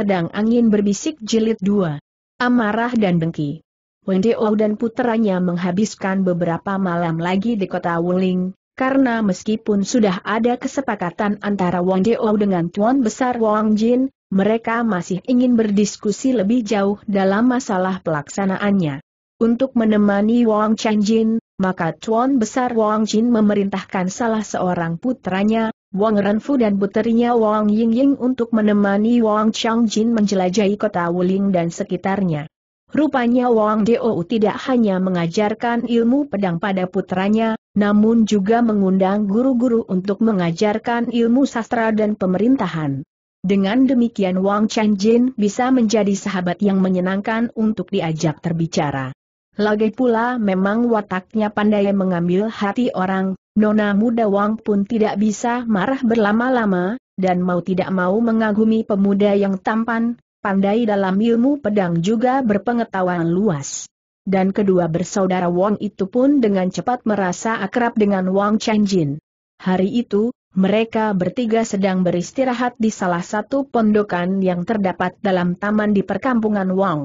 Pedang Angin Berbisik Jilid 2. Amarah dan Dengki. Wendeo dan putranya menghabiskan beberapa malam lagi di kota Wuling, karena meskipun sudah ada kesepakatan antara Wang dengan Tuan Besar Wang Jin, mereka masih ingin berdiskusi lebih jauh dalam masalah pelaksanaannya. Untuk menemani Wang Jin, maka Tuan Besar Wang Jin memerintahkan salah seorang putranya, Wang Renfu dan puterinya Wang Yingying untuk menemani Wang Changjin menjelajahi kota Wuling dan sekitarnya. Rupanya Wang Dou tidak hanya mengajarkan ilmu pedang pada putranya, namun juga mengundang guru-guru untuk mengajarkan ilmu sastra dan pemerintahan. Dengan demikian Wang Changjin bisa menjadi sahabat yang menyenangkan untuk diajak terbicara. Lagi pula memang wataknya pandai mengambil hati orang, Nona muda Wang pun tidak bisa marah berlama-lama, dan mau tidak mau mengagumi pemuda yang tampan, pandai dalam ilmu pedang juga berpengetahuan luas. Dan kedua bersaudara Wang itu pun dengan cepat merasa akrab dengan Wang Chanjin. Hari itu, mereka bertiga sedang beristirahat di salah satu pondokan yang terdapat dalam taman di perkampungan Wang.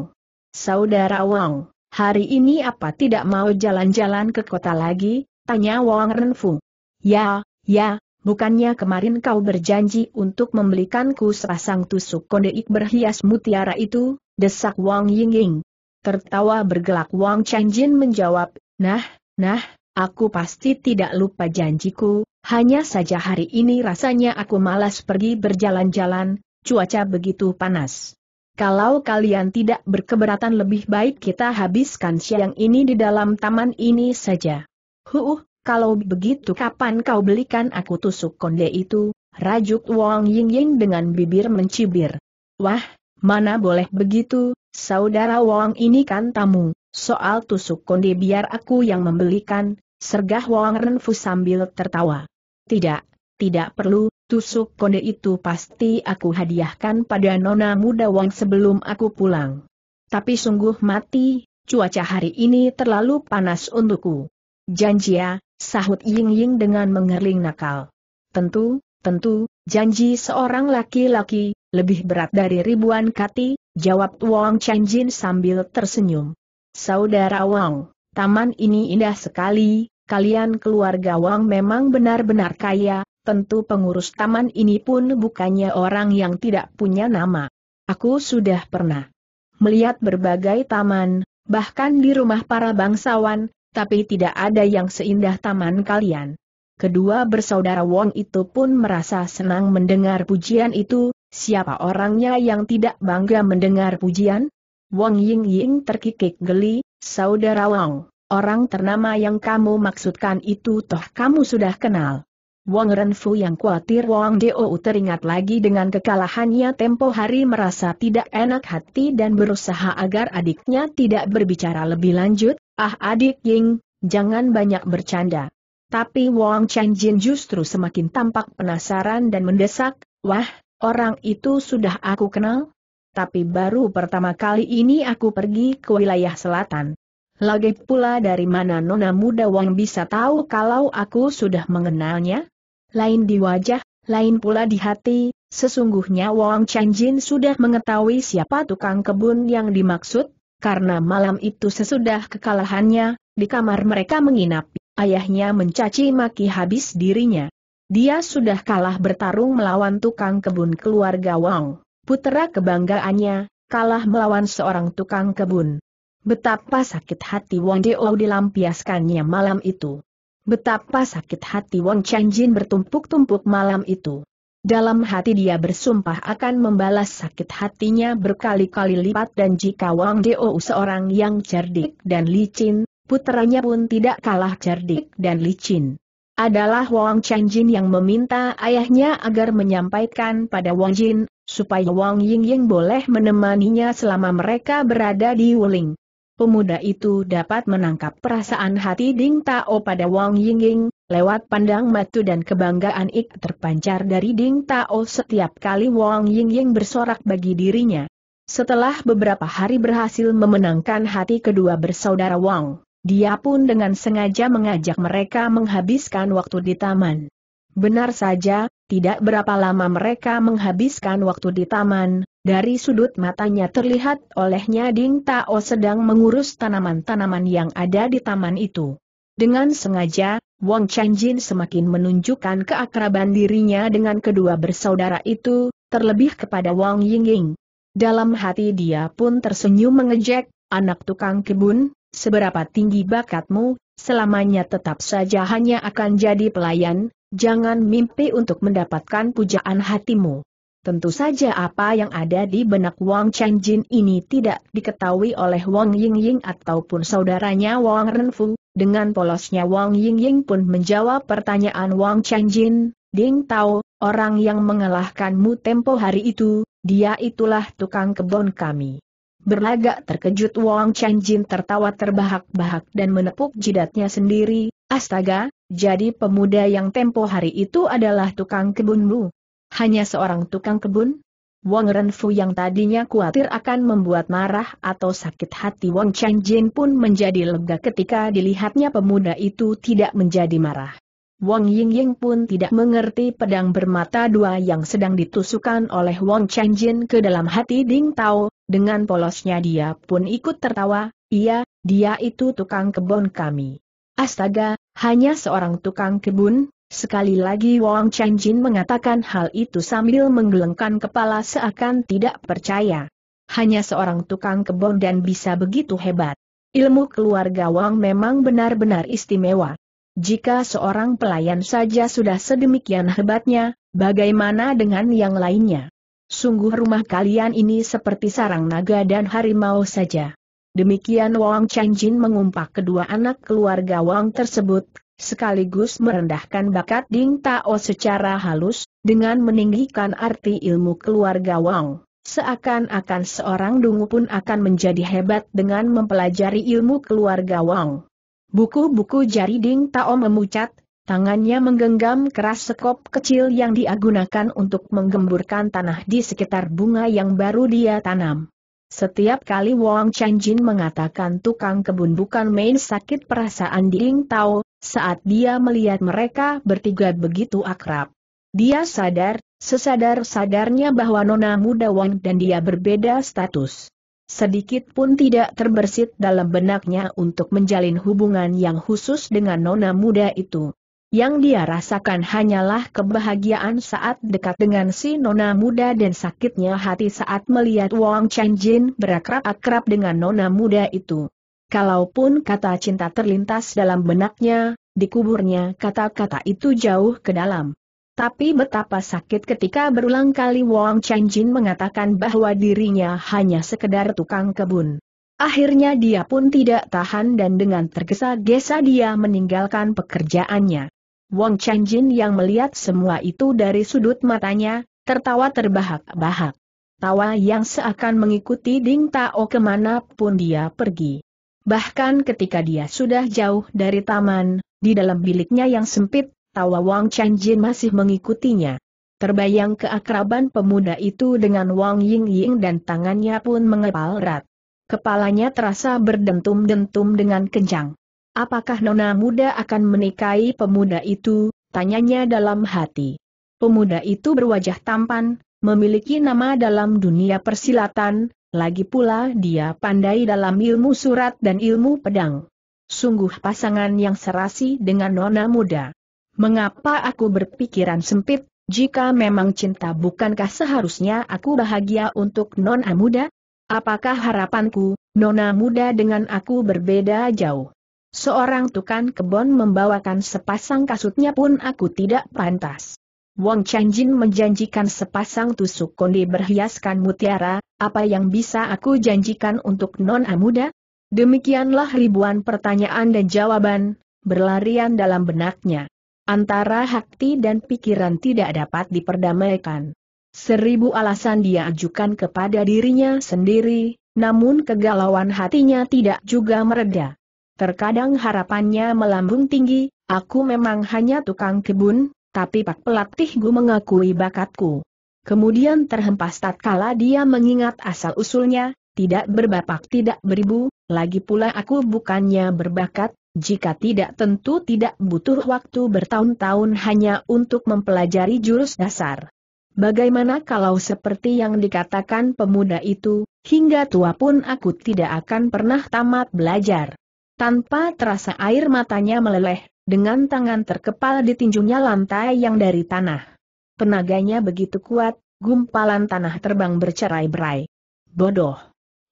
Saudara Wang, hari ini apa tidak mau jalan-jalan ke kota lagi? Tanya Wang Renfu. Ya, ya, bukannya kemarin kau berjanji untuk membelikanku sepasang tusuk kondeik berhias mutiara itu? Desak Wang Yingying. Tertawa bergelak Wang Chanjin menjawab, nah, nah, aku pasti tidak lupa janjiku, hanya saja hari ini rasanya aku malas pergi berjalan-jalan, cuaca begitu panas. Kalau kalian tidak berkeberatan lebih baik kita habiskan siang ini di dalam taman ini saja. Huh, kalau begitu kapan kau belikan aku tusuk konde itu? Rajuk Wong Ying Ying dengan bibir mencibir. Wah, mana boleh begitu, saudara Wong ini kan tamu, soal tusuk konde biar aku yang membelikan, sergah Wong Renfu sambil tertawa. Tidak, tidak perlu, tusuk kode itu pasti aku hadiahkan pada nona muda Wang sebelum aku pulang. Tapi sungguh mati, cuaca hari ini terlalu panas untukku. Janji ya, sahut Ying Ying dengan mengerling nakal. Tentu, tentu, janji seorang laki-laki, lebih berat dari ribuan kati, jawab Wang Chanjin sambil tersenyum. Saudara Wang, taman ini indah sekali, kalian keluarga Wang memang benar-benar kaya, tentu pengurus taman ini pun bukannya orang yang tidak punya nama. Aku sudah pernah melihat berbagai taman, bahkan di rumah para bangsawan, tapi tidak ada yang seindah taman kalian. Kedua bersaudara Wong itu pun merasa senang mendengar pujian itu, siapa orangnya yang tidak bangga mendengar pujian? Wong Ying Ying terkikik geli, saudara Wong, orang ternama yang kamu maksudkan itu toh kamu sudah kenal. Wang Renfu yang khawatir Wang Dou teringat lagi dengan kekalahannya tempo hari merasa tidak enak hati dan berusaha agar adiknya tidak berbicara lebih lanjut, ah adik Ying, jangan banyak bercanda. Tapi Wang Chenjin justru semakin tampak penasaran dan mendesak, wah, orang itu sudah aku kenal? Tapi baru pertama kali ini aku pergi ke wilayah selatan. Lagi pula dari mana nona muda Wang bisa tahu kalau aku sudah mengenalnya? lain di wajah, lain pula di hati, sesungguhnya Wang Chanjin sudah mengetahui siapa tukang kebun yang dimaksud, karena malam itu sesudah kekalahannya, di kamar mereka menginap, ayahnya mencaci maki habis dirinya. Dia sudah kalah bertarung melawan tukang kebun keluarga Wang, putera kebanggaannya, kalah melawan seorang tukang kebun. Betapa sakit hati Wang Deo dilampiaskannya malam itu. Betapa sakit hati Wong Jin bertumpuk-tumpuk malam itu. Dalam hati dia bersumpah akan membalas sakit hatinya berkali-kali lipat dan jika Wang Deo seorang yang cerdik dan licin, putranya pun tidak kalah cerdik dan licin. Adalah Wang Jin yang meminta ayahnya agar menyampaikan pada Wang Jin, supaya Wang Ying Ying boleh menemaninya selama mereka berada di Wuling pemuda itu dapat menangkap perasaan hati Ding Tao pada Wang Yingying, lewat pandang matu dan kebanggaan ik terpancar dari Ding Tao setiap kali Wang Yingying bersorak bagi dirinya. Setelah beberapa hari berhasil memenangkan hati kedua bersaudara Wang, dia pun dengan sengaja mengajak mereka menghabiskan waktu di taman. Benar saja, tidak berapa lama mereka menghabiskan waktu di taman, dari sudut matanya terlihat olehnya Ding Tao sedang mengurus tanaman-tanaman yang ada di taman itu. Dengan sengaja, Wang Chanjin semakin menunjukkan keakraban dirinya dengan kedua bersaudara itu, terlebih kepada Wang Yingying. Dalam hati dia pun tersenyum mengejek, anak tukang kebun, seberapa tinggi bakatmu, selamanya tetap saja hanya akan jadi pelayan, jangan mimpi untuk mendapatkan pujaan hatimu. Tentu saja apa yang ada di benak Wang Changjin ini tidak diketahui oleh Wang Yingying ataupun saudaranya Wang Renfu. Dengan polosnya Wang Yingying pun menjawab pertanyaan Wang Changjin, Ding Tao, orang yang mengalahkanmu tempo hari itu, dia itulah tukang kebun kami. Berlagak terkejut Wang Changjin tertawa terbahak-bahak dan menepuk jidatnya sendiri, astaga, jadi pemuda yang tempo hari itu adalah tukang kebunmu. Hanya seorang tukang kebun? Wang Renfu yang tadinya khawatir akan membuat marah atau sakit hati Wang Changjin pun menjadi lega ketika dilihatnya pemuda itu tidak menjadi marah. Wang Yingying pun tidak mengerti pedang bermata dua yang sedang ditusukan oleh Wang Changjin ke dalam hati Ding Tao, dengan polosnya dia pun ikut tertawa, iya, dia itu tukang kebun kami. Astaga, hanya seorang tukang kebun, Sekali lagi Wang Changjin mengatakan hal itu sambil menggelengkan kepala seakan tidak percaya. Hanya seorang tukang kebun dan bisa begitu hebat. Ilmu keluarga Wang memang benar-benar istimewa. Jika seorang pelayan saja sudah sedemikian hebatnya, bagaimana dengan yang lainnya? Sungguh rumah kalian ini seperti sarang naga dan harimau saja. Demikian Wang Changjin mengumpak kedua anak keluarga Wang tersebut sekaligus merendahkan bakat Ding Tao secara halus, dengan meninggikan arti ilmu keluarga Wang. Seakan-akan seorang dungu pun akan menjadi hebat dengan mempelajari ilmu keluarga Wang. Buku-buku jari Ding Tao memucat, tangannya menggenggam keras sekop kecil yang diagunakan untuk menggemburkan tanah di sekitar bunga yang baru dia tanam. Setiap kali Wang Chanjin mengatakan tukang kebun bukan main sakit perasaan Ding Tao, saat dia melihat mereka bertiga begitu akrab. Dia sadar, sesadar-sadarnya bahwa Nona Muda Wang dan dia berbeda status. Sedikit pun tidak terbersit dalam benaknya untuk menjalin hubungan yang khusus dengan Nona Muda itu. Yang dia rasakan hanyalah kebahagiaan saat dekat dengan si Nona Muda dan sakitnya hati saat melihat Wang Jin berakrab-akrab dengan Nona Muda itu. Kalaupun kata cinta terlintas dalam benaknya, dikuburnya kata-kata itu jauh ke dalam. Tapi betapa sakit ketika berulang kali Wang Jin mengatakan bahwa dirinya hanya sekedar tukang kebun. Akhirnya dia pun tidak tahan dan dengan tergesa-gesa dia meninggalkan pekerjaannya. Wang Jin yang melihat semua itu dari sudut matanya, tertawa terbahak-bahak. Tawa yang seakan mengikuti Ding Tao kemana pun dia pergi. Bahkan ketika dia sudah jauh dari taman, di dalam biliknya yang sempit, tawa Wang Chanjin masih mengikutinya. Terbayang keakraban pemuda itu dengan Wang Ying Ying dan tangannya pun mengepal rat. Kepalanya terasa berdentum-dentum dengan kencang. Apakah nona muda akan menikahi pemuda itu? Tanyanya dalam hati. Pemuda itu berwajah tampan, memiliki nama dalam dunia persilatan, lagi pula dia pandai dalam ilmu surat dan ilmu pedang. Sungguh pasangan yang serasi dengan nona muda. Mengapa aku berpikiran sempit, jika memang cinta bukankah seharusnya aku bahagia untuk nona muda? Apakah harapanku, nona muda dengan aku berbeda jauh? Seorang tukang kebon membawakan sepasang kasutnya pun aku tidak pantas. Wong Jin menjanjikan sepasang tusuk konde berhiaskan mutiara, apa yang bisa aku janjikan untuk Non Amuda? Demikianlah ribuan pertanyaan dan jawaban, berlarian dalam benaknya. Antara hati dan pikiran tidak dapat diperdamaikan. Seribu alasan dia ajukan kepada dirinya sendiri, namun kegalauan hatinya tidak juga mereda. Terkadang harapannya melambung tinggi, aku memang hanya tukang kebun, tapi Pak pelatih Gu mengakui bakatku. Kemudian terhempas tatkala dia mengingat asal-usulnya, tidak berbapak tidak beribu, lagi pula aku bukannya berbakat, jika tidak tentu tidak butuh waktu bertahun-tahun hanya untuk mempelajari jurus dasar. Bagaimana kalau seperti yang dikatakan pemuda itu, hingga tua pun aku tidak akan pernah tamat belajar. Tanpa terasa air matanya meleleh, dengan tangan terkepal ditinjunya lantai yang dari tanah. Tenaganya begitu kuat, gumpalan tanah terbang bercerai-berai. Bodoh.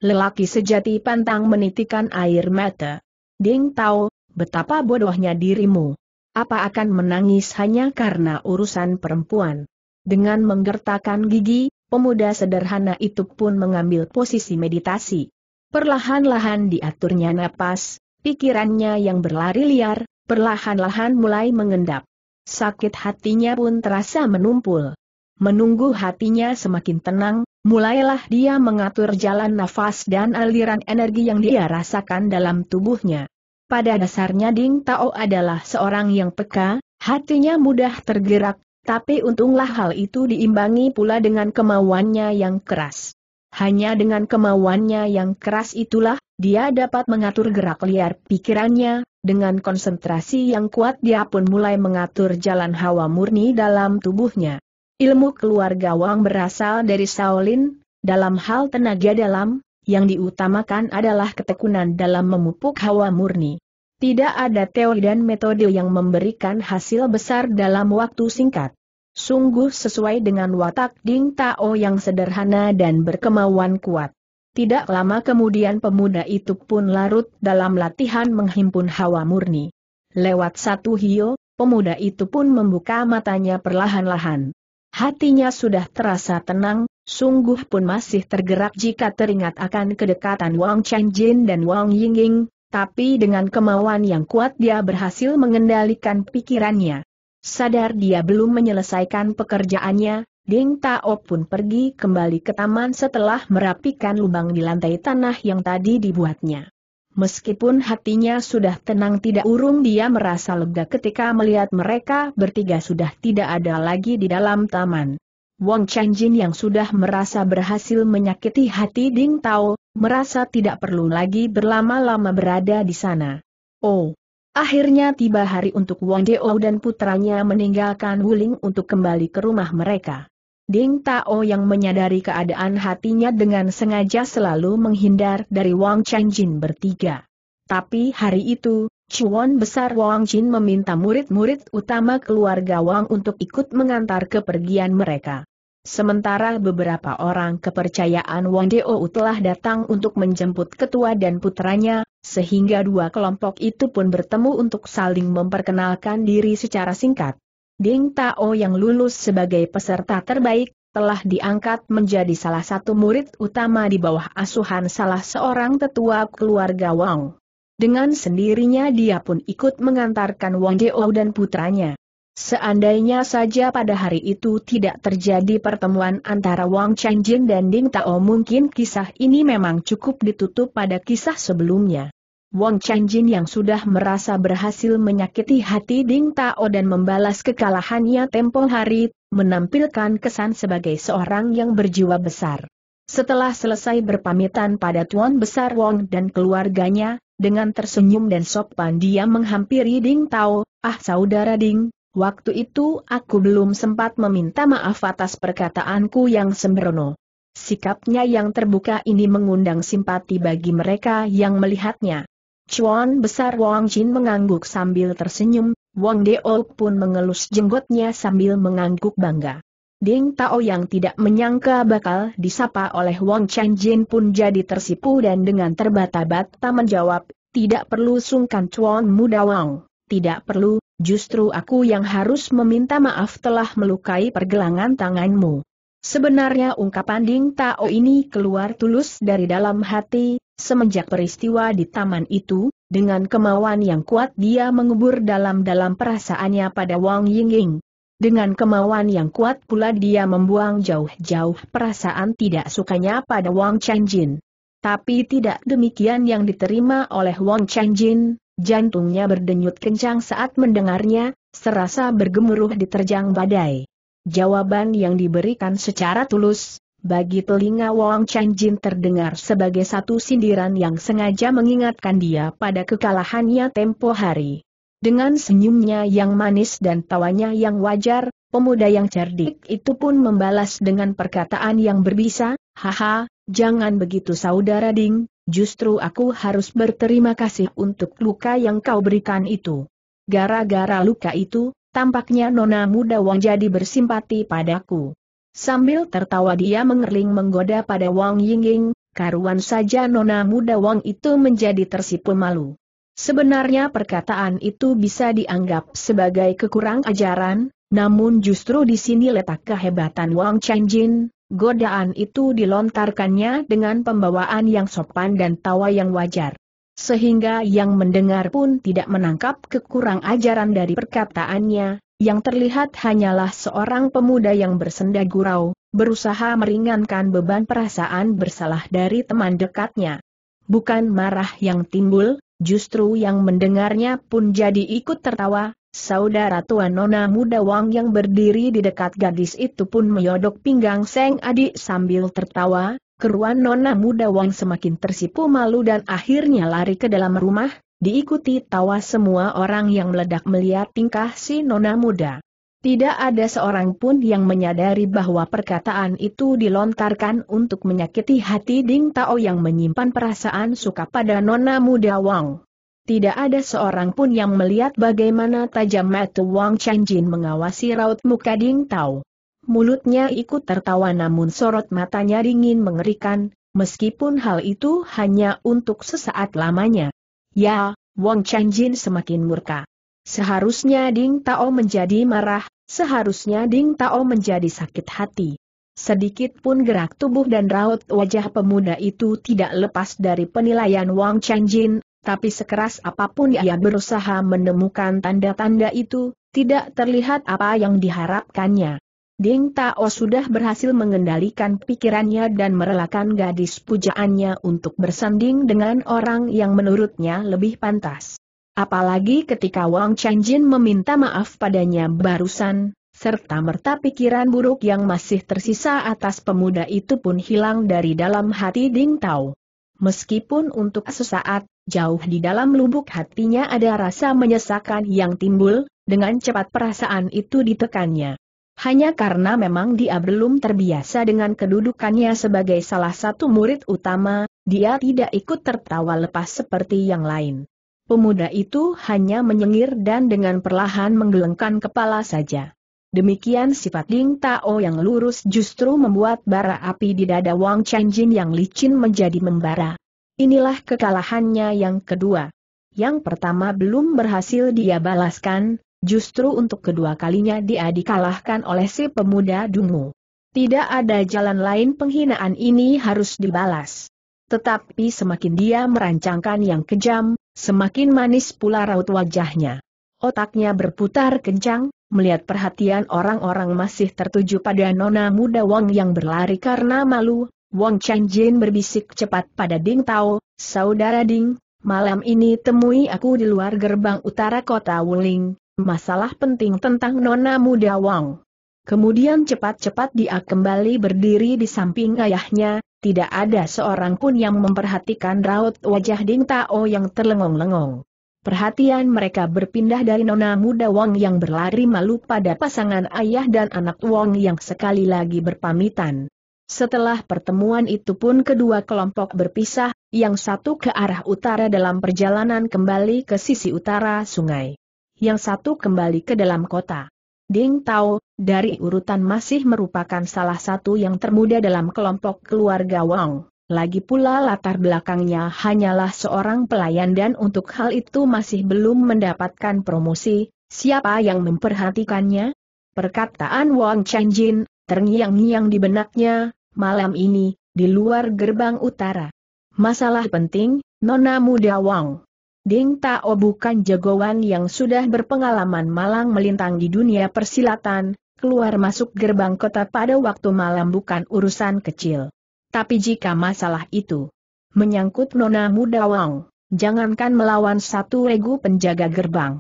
Lelaki sejati pantang menitikan air mata. Ding tahu, betapa bodohnya dirimu. Apa akan menangis hanya karena urusan perempuan? Dengan menggertakkan gigi, pemuda sederhana itu pun mengambil posisi meditasi. Perlahan-lahan diaturnya napas, pikirannya yang berlari liar, perlahan-lahan mulai mengendap. Sakit hatinya pun terasa menumpul. Menunggu hatinya semakin tenang, mulailah dia mengatur jalan nafas dan aliran energi yang dia rasakan dalam tubuhnya. Pada dasarnya Ding Tao adalah seorang yang peka, hatinya mudah tergerak, tapi untunglah hal itu diimbangi pula dengan kemauannya yang keras. Hanya dengan kemauannya yang keras itulah, dia dapat mengatur gerak liar pikirannya, dengan konsentrasi yang kuat dia pun mulai mengatur jalan hawa murni dalam tubuhnya. Ilmu keluarga Wang berasal dari Shaolin, dalam hal tenaga dalam, yang diutamakan adalah ketekunan dalam memupuk hawa murni. Tidak ada teori dan metode yang memberikan hasil besar dalam waktu singkat. Sungguh sesuai dengan watak Ding Tao yang sederhana dan berkemauan kuat. Tidak lama kemudian pemuda itu pun larut dalam latihan menghimpun hawa murni. Lewat satu hio, pemuda itu pun membuka matanya perlahan-lahan. Hatinya sudah terasa tenang, sungguh pun masih tergerak jika teringat akan kedekatan Wang Changjin dan Wang Yingying, tapi dengan kemauan yang kuat dia berhasil mengendalikan pikirannya. Sadar dia belum menyelesaikan pekerjaannya, Ding Tao pun pergi kembali ke taman setelah merapikan lubang di lantai tanah yang tadi dibuatnya. Meskipun hatinya sudah tenang tidak urung dia merasa lega ketika melihat mereka bertiga sudah tidak ada lagi di dalam taman. Wong Jin yang sudah merasa berhasil menyakiti hati Ding Tao, merasa tidak perlu lagi berlama-lama berada di sana. Oh! Akhirnya tiba hari untuk Wong Deo dan putranya meninggalkan Wuling untuk kembali ke rumah mereka. Ding Tao yang menyadari keadaan hatinya dengan sengaja selalu menghindar dari Wang Changjin bertiga. Tapi hari itu, Chuan Besar Wang Jin meminta murid-murid utama keluarga Wang untuk ikut mengantar kepergian mereka. Sementara beberapa orang kepercayaan Wang Deo telah datang untuk menjemput ketua dan putranya, sehingga dua kelompok itu pun bertemu untuk saling memperkenalkan diri secara singkat. Ding Tao yang lulus sebagai peserta terbaik, telah diangkat menjadi salah satu murid utama di bawah asuhan salah seorang tetua keluarga Wang. Dengan sendirinya dia pun ikut mengantarkan Wang Deo dan putranya. Seandainya saja pada hari itu tidak terjadi pertemuan antara Wang Changjin dan Ding Tao mungkin kisah ini memang cukup ditutup pada kisah sebelumnya. Wong Jin yang sudah merasa berhasil menyakiti hati Ding Tao dan membalas kekalahannya tempo hari, menampilkan kesan sebagai seorang yang berjiwa besar. Setelah selesai berpamitan pada Tuan Besar Wong dan keluarganya, dengan tersenyum dan sopan dia menghampiri Ding Tao, ah saudara Ding, waktu itu aku belum sempat meminta maaf atas perkataanku yang sembrono. Sikapnya yang terbuka ini mengundang simpati bagi mereka yang melihatnya. Chuan besar Wang Jin mengangguk sambil tersenyum, Wang Deo pun mengelus jenggotnya sambil mengangguk bangga. Ding Tao yang tidak menyangka bakal disapa oleh Wang Chen Jin pun jadi tersipu dan dengan terbata-bata menjawab, tidak perlu sungkan Chuan muda Wang, tidak perlu, justru aku yang harus meminta maaf telah melukai pergelangan tanganmu. Sebenarnya ungkapan Ding Tao ini keluar tulus dari dalam hati, semenjak peristiwa di taman itu, dengan kemauan yang kuat dia mengubur dalam-dalam perasaannya pada Wang Yingying. Dengan kemauan yang kuat pula dia membuang jauh-jauh perasaan tidak sukanya pada Wang Chenjin. Tapi tidak demikian yang diterima oleh Wang Chenjin, jantungnya berdenyut kencang saat mendengarnya, serasa bergemuruh diterjang badai. Jawaban yang diberikan secara tulus, bagi telinga Wang Jin terdengar sebagai satu sindiran yang sengaja mengingatkan dia pada kekalahannya tempo hari. Dengan senyumnya yang manis dan tawanya yang wajar, pemuda yang cerdik itu pun membalas dengan perkataan yang berbisa, Haha, jangan begitu saudara Ding, justru aku harus berterima kasih untuk luka yang kau berikan itu. Gara-gara luka itu, Tampaknya nona muda Wang jadi bersimpati padaku. Sambil tertawa dia mengerling menggoda pada Wang Yingying, karuan saja nona muda Wang itu menjadi tersipu malu. Sebenarnya perkataan itu bisa dianggap sebagai kekurang ajaran, namun justru di sini letak kehebatan Wang Chenjin, godaan itu dilontarkannya dengan pembawaan yang sopan dan tawa yang wajar. Sehingga yang mendengar pun tidak menangkap kekurang ajaran dari perkataannya, yang terlihat hanyalah seorang pemuda yang bersenda gurau, berusaha meringankan beban perasaan bersalah dari teman dekatnya. Bukan marah yang timbul, justru yang mendengarnya pun jadi ikut tertawa, Saudara tua nona muda Wang yang berdiri di dekat gadis itu pun menyodok pinggang Seng Adik sambil tertawa, Keruan nona muda Wang semakin tersipu malu dan akhirnya lari ke dalam rumah, diikuti tawa semua orang yang meledak melihat tingkah si nona muda. Tidak ada seorang pun yang menyadari bahwa perkataan itu dilontarkan untuk menyakiti hati Ding Tao yang menyimpan perasaan suka pada nona muda Wang. Tidak ada seorang pun yang melihat bagaimana tajam mata Wang Chanjin mengawasi raut muka Ding Tao. Mulutnya ikut tertawa namun sorot matanya dingin mengerikan, meskipun hal itu hanya untuk sesaat lamanya. Ya, Wong Jin semakin murka. Seharusnya Ding Tao menjadi marah, seharusnya Ding Tao menjadi sakit hati. Sedikit pun gerak tubuh dan raut wajah pemuda itu tidak lepas dari penilaian Wang Chanjin, tapi sekeras apapun ia berusaha menemukan tanda-tanda itu, tidak terlihat apa yang diharapkannya. Ding Tao sudah berhasil mengendalikan pikirannya dan merelakan gadis pujaannya untuk bersanding dengan orang yang menurutnya lebih pantas. Apalagi ketika Wang Changjin meminta maaf padanya barusan, serta merta pikiran buruk yang masih tersisa atas pemuda itu pun hilang dari dalam hati Ding Tao. Meskipun untuk sesaat, jauh di dalam lubuk hatinya ada rasa menyesakan yang timbul, dengan cepat perasaan itu ditekannya. Hanya karena memang dia belum terbiasa dengan kedudukannya sebagai salah satu murid utama, dia tidak ikut tertawa lepas seperti yang lain. Pemuda itu hanya menyengir dan dengan perlahan menggelengkan kepala saja. Demikian sifat Ding Tao yang lurus justru membuat bara api di dada Wang Chanjin yang licin menjadi membara. Inilah kekalahannya yang kedua. Yang pertama belum berhasil dia balaskan, Justru untuk kedua kalinya dia dikalahkan oleh si pemuda dungu. Tidak ada jalan lain penghinaan ini harus dibalas. Tetapi semakin dia merancangkan yang kejam, semakin manis pula raut wajahnya. Otaknya berputar kencang, melihat perhatian orang-orang masih tertuju pada nona muda Wang yang berlari karena malu, Wang Chanjin berbisik cepat pada Ding Tao, Saudara Ding, malam ini temui aku di luar gerbang utara kota Wuling, masalah penting tentang Nona Muda Wang. Kemudian cepat-cepat dia kembali berdiri di samping ayahnya, tidak ada seorang pun yang memperhatikan raut wajah Ding Tao yang terlengong-lengong. Perhatian mereka berpindah dari Nona Muda Wang yang berlari malu pada pasangan ayah dan anak Wang yang sekali lagi berpamitan. Setelah pertemuan itu pun kedua kelompok berpisah, yang satu ke arah utara dalam perjalanan kembali ke sisi utara sungai yang satu kembali ke dalam kota. Ding Tao, dari urutan masih merupakan salah satu yang termuda dalam kelompok keluarga Wang. Lagi pula latar belakangnya hanyalah seorang pelayan dan untuk hal itu masih belum mendapatkan promosi, siapa yang memperhatikannya? Perkataan Wang Chenjin, terngiang-ngiang di benaknya, malam ini, di luar gerbang utara. Masalah penting, Nona Muda Wang. Ding Tao bukan jagoan yang sudah berpengalaman malang melintang di dunia persilatan, keluar masuk gerbang kota pada waktu malam bukan urusan kecil. Tapi jika masalah itu menyangkut nona muda Wang, jangankan melawan satu regu penjaga gerbang.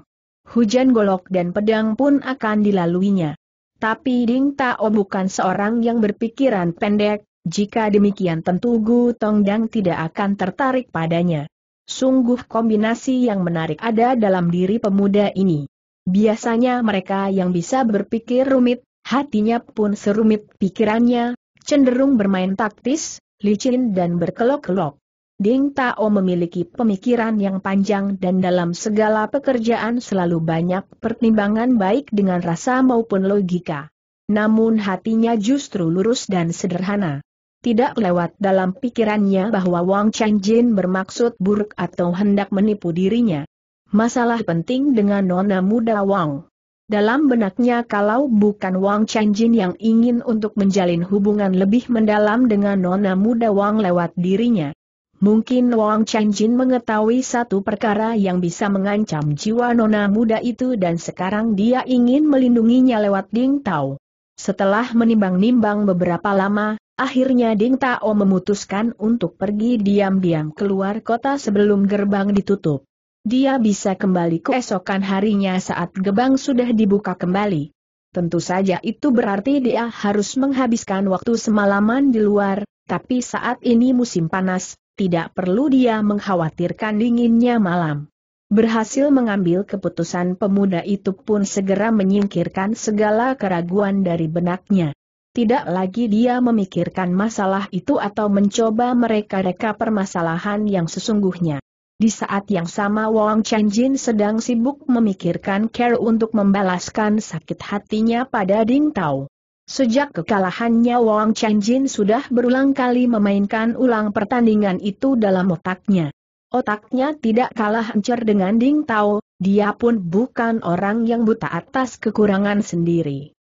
Hujan golok dan pedang pun akan dilaluinya. Tapi Ding Tao bukan seorang yang berpikiran pendek, jika demikian tentu Gu Tongdang tidak akan tertarik padanya. Sungguh kombinasi yang menarik ada dalam diri pemuda ini. Biasanya mereka yang bisa berpikir rumit, hatinya pun serumit pikirannya, cenderung bermain taktis, licin dan berkelok-kelok. Ding Tao memiliki pemikiran yang panjang dan dalam segala pekerjaan selalu banyak pertimbangan baik dengan rasa maupun logika. Namun hatinya justru lurus dan sederhana. Tidak lewat dalam pikirannya bahwa Wang Changjin bermaksud buruk atau hendak menipu dirinya. Masalah penting dengan nona muda Wang. Dalam benaknya kalau bukan Wang Changjin yang ingin untuk menjalin hubungan lebih mendalam dengan nona muda Wang lewat dirinya. Mungkin Wang Changjin mengetahui satu perkara yang bisa mengancam jiwa nona muda itu dan sekarang dia ingin melindunginya lewat Ding Tao. Setelah menimbang-nimbang beberapa lama, Akhirnya Ding Tao memutuskan untuk pergi diam-diam keluar kota sebelum gerbang ditutup. Dia bisa kembali keesokan harinya saat gerbang sudah dibuka kembali. Tentu saja itu berarti dia harus menghabiskan waktu semalaman di luar, tapi saat ini musim panas, tidak perlu dia mengkhawatirkan dinginnya malam. Berhasil mengambil keputusan pemuda itu pun segera menyingkirkan segala keraguan dari benaknya. Tidak lagi dia memikirkan masalah itu atau mencoba mereka-reka permasalahan yang sesungguhnya. Di saat yang sama Wang Chanjin sedang sibuk memikirkan care untuk membalaskan sakit hatinya pada Ding Tao. Sejak kekalahannya Wang Chanjin sudah berulang kali memainkan ulang pertandingan itu dalam otaknya. Otaknya tidak kalah encer dengan Ding Tao, dia pun bukan orang yang buta atas kekurangan sendiri.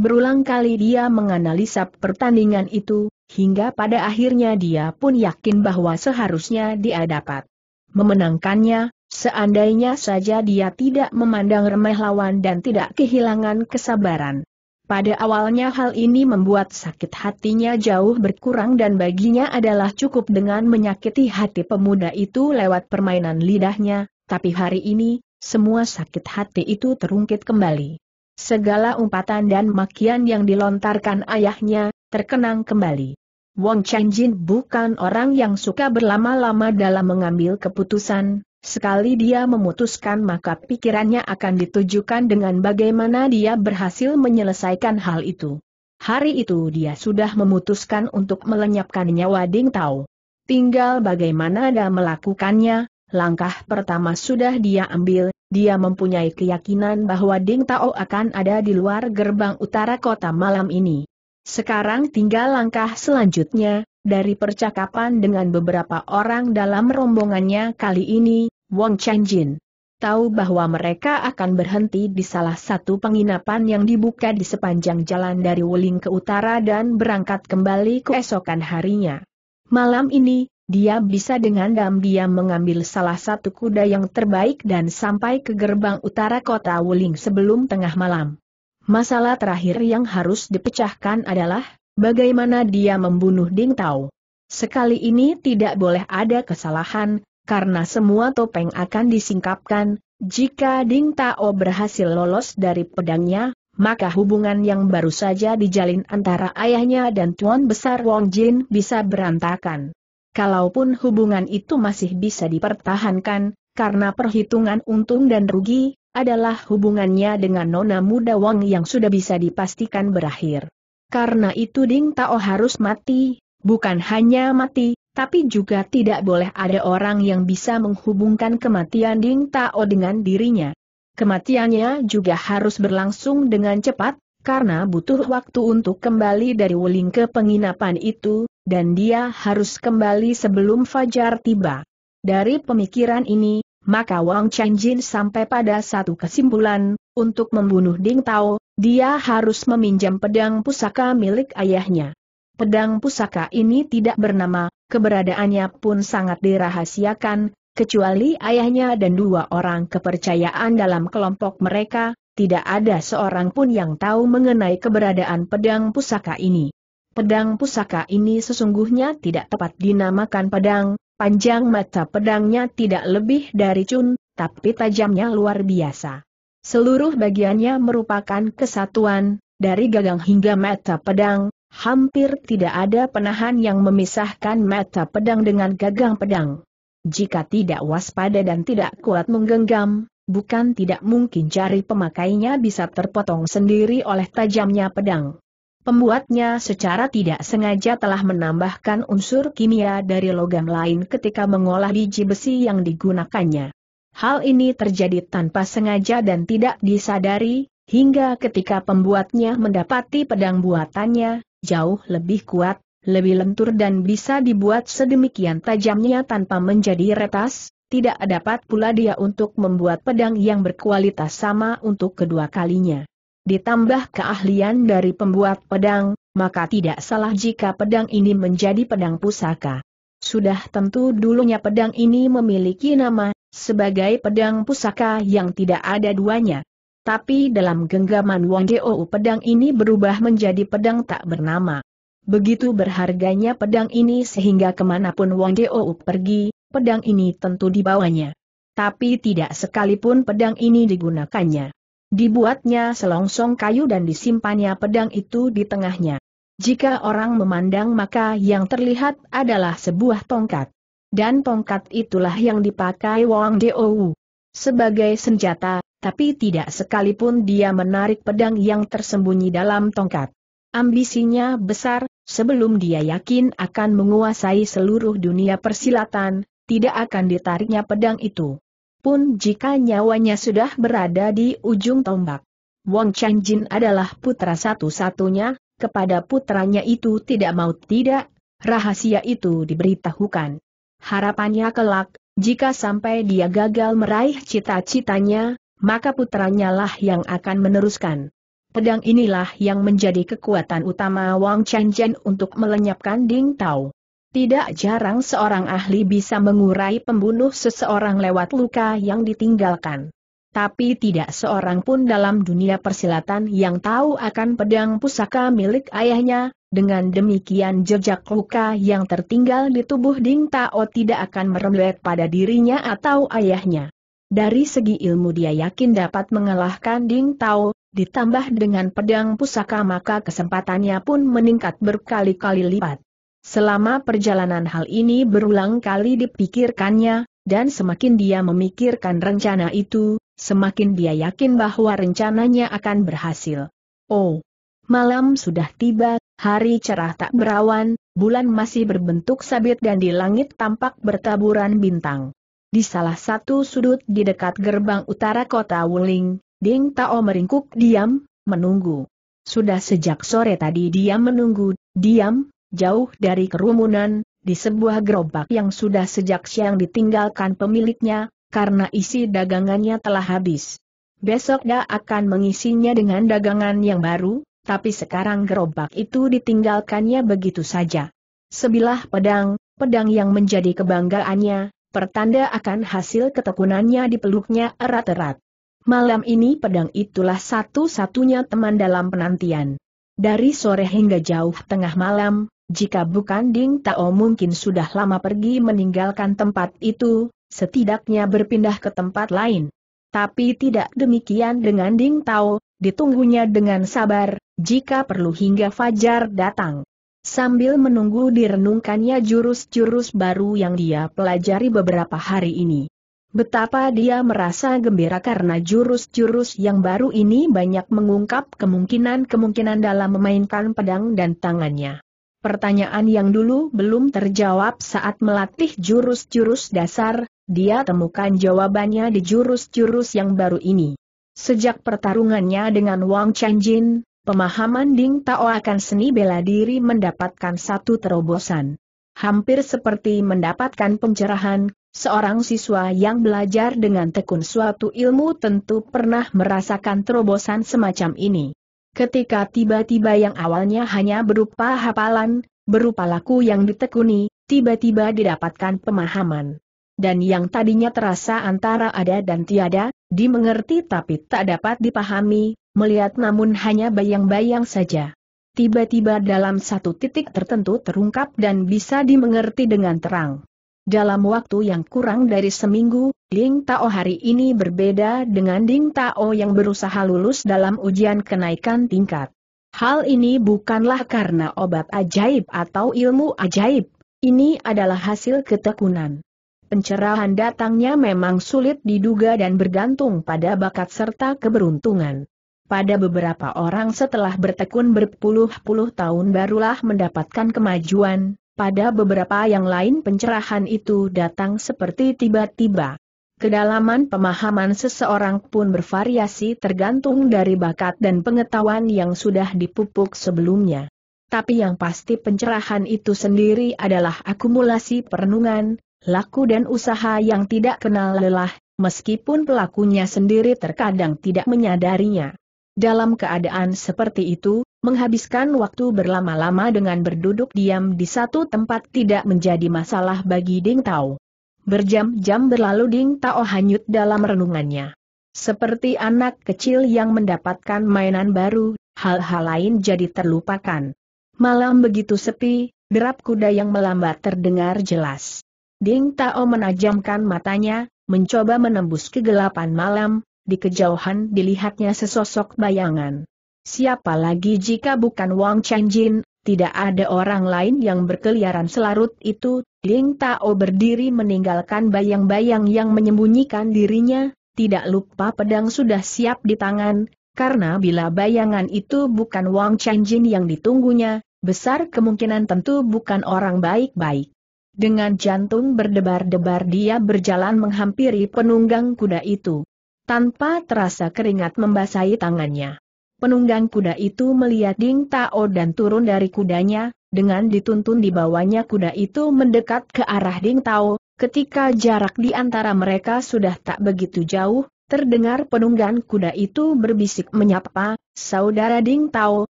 Berulang kali dia menganalisa pertandingan itu, hingga pada akhirnya dia pun yakin bahwa seharusnya dia dapat memenangkannya, seandainya saja dia tidak memandang remeh lawan dan tidak kehilangan kesabaran. Pada awalnya hal ini membuat sakit hatinya jauh berkurang dan baginya adalah cukup dengan menyakiti hati pemuda itu lewat permainan lidahnya, tapi hari ini, semua sakit hati itu terungkit kembali. Segala umpatan dan makian yang dilontarkan ayahnya, terkenang kembali. Wong Jin bukan orang yang suka berlama-lama dalam mengambil keputusan, sekali dia memutuskan maka pikirannya akan ditujukan dengan bagaimana dia berhasil menyelesaikan hal itu. Hari itu dia sudah memutuskan untuk melenyapkan nyawa Ding Tao. Tinggal bagaimana dia melakukannya, langkah pertama sudah dia ambil, dia mempunyai keyakinan bahwa Ding Tao akan ada di luar gerbang utara kota malam ini. Sekarang tinggal langkah selanjutnya, dari percakapan dengan beberapa orang dalam rombongannya kali ini, Wong Chanjin tahu bahwa mereka akan berhenti di salah satu penginapan yang dibuka di sepanjang jalan dari Wuling ke utara dan berangkat kembali keesokan harinya. Malam ini, dia bisa dengan diam-diam mengambil salah satu kuda yang terbaik dan sampai ke gerbang utara kota Wuling sebelum tengah malam. Masalah terakhir yang harus dipecahkan adalah, bagaimana dia membunuh Ding Tao. Sekali ini tidak boleh ada kesalahan, karena semua topeng akan disingkapkan, jika Ding Tao berhasil lolos dari pedangnya, maka hubungan yang baru saja dijalin antara ayahnya dan Tuan Besar Wong Jin bisa berantakan. Kalaupun hubungan itu masih bisa dipertahankan, karena perhitungan untung dan rugi, adalah hubungannya dengan nona muda Wang yang sudah bisa dipastikan berakhir. Karena itu Ding Tao harus mati, bukan hanya mati, tapi juga tidak boleh ada orang yang bisa menghubungkan kematian Ding Tao dengan dirinya. Kematiannya juga harus berlangsung dengan cepat, karena butuh waktu untuk kembali dari Wuling ke penginapan itu, dan dia harus kembali sebelum fajar tiba. Dari pemikiran ini, maka Wang Changjin sampai pada satu kesimpulan, untuk membunuh Ding Tao, dia harus meminjam pedang pusaka milik ayahnya. Pedang pusaka ini tidak bernama, keberadaannya pun sangat dirahasiakan, kecuali ayahnya dan dua orang kepercayaan dalam kelompok mereka, tidak ada seorang pun yang tahu mengenai keberadaan pedang pusaka ini. Pedang pusaka ini sesungguhnya tidak tepat dinamakan pedang, panjang mata pedangnya tidak lebih dari cun, tapi tajamnya luar biasa. Seluruh bagiannya merupakan kesatuan, dari gagang hingga mata pedang, hampir tidak ada penahan yang memisahkan mata pedang dengan gagang pedang. Jika tidak waspada dan tidak kuat menggenggam, bukan tidak mungkin jari pemakainya bisa terpotong sendiri oleh tajamnya pedang. Pembuatnya secara tidak sengaja telah menambahkan unsur kimia dari logam lain ketika mengolah biji besi yang digunakannya. Hal ini terjadi tanpa sengaja dan tidak disadari, hingga ketika pembuatnya mendapati pedang buatannya, jauh lebih kuat, lebih lentur dan bisa dibuat sedemikian tajamnya tanpa menjadi retas, tidak dapat pula dia untuk membuat pedang yang berkualitas sama untuk kedua kalinya. Ditambah keahlian dari pembuat pedang, maka tidak salah jika pedang ini menjadi pedang pusaka. Sudah tentu dulunya pedang ini memiliki nama, sebagai pedang pusaka yang tidak ada duanya. Tapi dalam genggaman Wang Dou pedang ini berubah menjadi pedang tak bernama. Begitu berharganya pedang ini sehingga kemanapun Wang Dou pergi, pedang ini tentu dibawanya. Tapi tidak sekalipun pedang ini digunakannya. Dibuatnya selongsong kayu dan disimpannya pedang itu di tengahnya. Jika orang memandang maka yang terlihat adalah sebuah tongkat. Dan tongkat itulah yang dipakai Wang Dou sebagai senjata, tapi tidak sekalipun dia menarik pedang yang tersembunyi dalam tongkat. Ambisinya besar, sebelum dia yakin akan menguasai seluruh dunia persilatan, tidak akan ditariknya pedang itu. Pun jika nyawanya sudah berada di ujung tombak. Wang Changjin adalah putra satu-satunya, kepada putranya itu tidak mau tidak, rahasia itu diberitahukan. Harapannya kelak, jika sampai dia gagal meraih cita-citanya, maka putranya lah yang akan meneruskan. Pedang inilah yang menjadi kekuatan utama Wang Changjin untuk melenyapkan Ding Tao. Tidak jarang seorang ahli bisa mengurai pembunuh seseorang lewat luka yang ditinggalkan. Tapi tidak seorang pun dalam dunia persilatan yang tahu akan pedang pusaka milik ayahnya, dengan demikian jejak luka yang tertinggal di tubuh Ding Tao tidak akan merembet pada dirinya atau ayahnya. Dari segi ilmu dia yakin dapat mengalahkan Ding Tao, ditambah dengan pedang pusaka maka kesempatannya pun meningkat berkali-kali lipat. Selama perjalanan hal ini berulang kali dipikirkannya, dan semakin dia memikirkan rencana itu, semakin dia yakin bahwa rencananya akan berhasil. Oh, malam sudah tiba, hari cerah tak berawan, bulan masih berbentuk sabit dan di langit tampak bertaburan bintang. Di salah satu sudut di dekat gerbang utara kota Wuling, Ding Tao meringkuk diam, menunggu. Sudah sejak sore tadi dia menunggu, diam, jauh dari kerumunan, di sebuah gerobak yang sudah sejak siang ditinggalkan pemiliknya, karena isi dagangannya telah habis. Besok dia akan mengisinya dengan dagangan yang baru, tapi sekarang gerobak itu ditinggalkannya begitu saja. Sebilah pedang, pedang yang menjadi kebanggaannya, pertanda akan hasil ketekunannya dipeluknya erat-erat. Malam ini pedang itulah satu-satunya teman dalam penantian. Dari sore hingga jauh tengah malam, jika bukan Ding Tao mungkin sudah lama pergi meninggalkan tempat itu, setidaknya berpindah ke tempat lain. Tapi tidak demikian dengan Ding Tao, ditunggunya dengan sabar, jika perlu hingga Fajar datang. Sambil menunggu direnungkannya jurus-jurus baru yang dia pelajari beberapa hari ini. Betapa dia merasa gembira karena jurus-jurus yang baru ini banyak mengungkap kemungkinan-kemungkinan dalam memainkan pedang dan tangannya. Pertanyaan yang dulu belum terjawab saat melatih jurus-jurus dasar, dia temukan jawabannya di jurus-jurus yang baru ini. Sejak pertarungannya dengan Wang Chanjin, pemahaman Ding Tao akan seni bela diri mendapatkan satu terobosan. Hampir seperti mendapatkan pencerahan, seorang siswa yang belajar dengan tekun suatu ilmu tentu pernah merasakan terobosan semacam ini. Ketika tiba-tiba yang awalnya hanya berupa hafalan, berupa laku yang ditekuni, tiba-tiba didapatkan pemahaman. Dan yang tadinya terasa antara ada dan tiada, dimengerti tapi tak dapat dipahami, melihat namun hanya bayang-bayang saja. Tiba-tiba dalam satu titik tertentu terungkap dan bisa dimengerti dengan terang. Dalam waktu yang kurang dari seminggu, Ding Tao hari ini berbeda dengan Ding Tao yang berusaha lulus dalam ujian kenaikan tingkat. Hal ini bukanlah karena obat ajaib atau ilmu ajaib, ini adalah hasil ketekunan. Pencerahan datangnya memang sulit diduga dan bergantung pada bakat serta keberuntungan. Pada beberapa orang setelah bertekun berpuluh-puluh tahun barulah mendapatkan kemajuan, pada beberapa yang lain pencerahan itu datang seperti tiba-tiba. Kedalaman pemahaman seseorang pun bervariasi tergantung dari bakat dan pengetahuan yang sudah dipupuk sebelumnya. Tapi yang pasti pencerahan itu sendiri adalah akumulasi perenungan, laku dan usaha yang tidak kenal lelah, meskipun pelakunya sendiri terkadang tidak menyadarinya. Dalam keadaan seperti itu, menghabiskan waktu berlama-lama dengan berduduk diam di satu tempat tidak menjadi masalah bagi Ding Tao. Berjam-jam berlalu Ding Tao hanyut dalam renungannya. Seperti anak kecil yang mendapatkan mainan baru, hal-hal lain jadi terlupakan. Malam begitu sepi, derap kuda yang melambat terdengar jelas. Ding Tao menajamkan matanya, mencoba menembus kegelapan malam, di kejauhan dilihatnya sesosok bayangan. Siapa lagi jika bukan Wang Chenjin, tidak ada orang lain yang berkeliaran selarut itu, Ling Tao berdiri meninggalkan bayang-bayang yang menyembunyikan dirinya, tidak lupa pedang sudah siap di tangan, karena bila bayangan itu bukan Wang Chenjin yang ditunggunya, besar kemungkinan tentu bukan orang baik-baik. Dengan jantung berdebar-debar dia berjalan menghampiri penunggang kuda itu. Tanpa terasa keringat membasahi tangannya. Penunggang kuda itu melihat Ding Tao dan turun dari kudanya, dengan dituntun di bawahnya kuda itu mendekat ke arah Ding Tao, ketika jarak di antara mereka sudah tak begitu jauh, terdengar penunggang kuda itu berbisik menyapa, Saudara Ding Tao,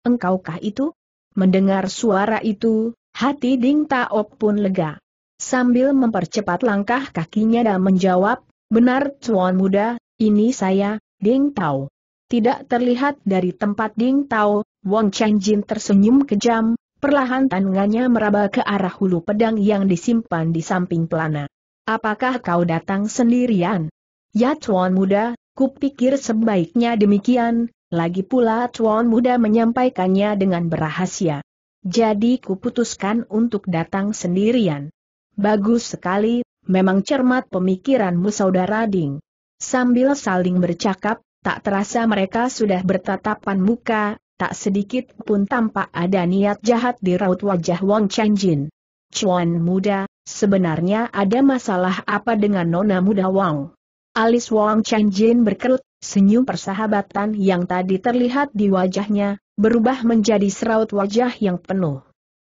engkaukah itu? Mendengar suara itu, hati Ding Tao pun lega. Sambil mempercepat langkah kakinya dan menjawab, Benar tuan muda, ini saya, Ding Tao. Tidak terlihat dari tempat Ding Tao, Wang Chen Jin tersenyum kejam, perlahan tangannya meraba ke arah hulu pedang yang disimpan di samping pelana. Apakah kau datang sendirian? Ya Tuan Muda, kupikir sebaiknya demikian, lagi pula Tuan Muda menyampaikannya dengan berahasia. Jadi kuputuskan untuk datang sendirian. Bagus sekali, memang cermat pemikiranmu saudara Ding. Sambil saling bercakap, tak terasa mereka sudah bertatapan muka, tak sedikit pun tampak ada niat jahat di raut wajah Wang Chanjin. Chuan muda, sebenarnya ada masalah apa dengan nona muda Wang? Alis Wang Chanjin berkerut, senyum persahabatan yang tadi terlihat di wajahnya, berubah menjadi seraut wajah yang penuh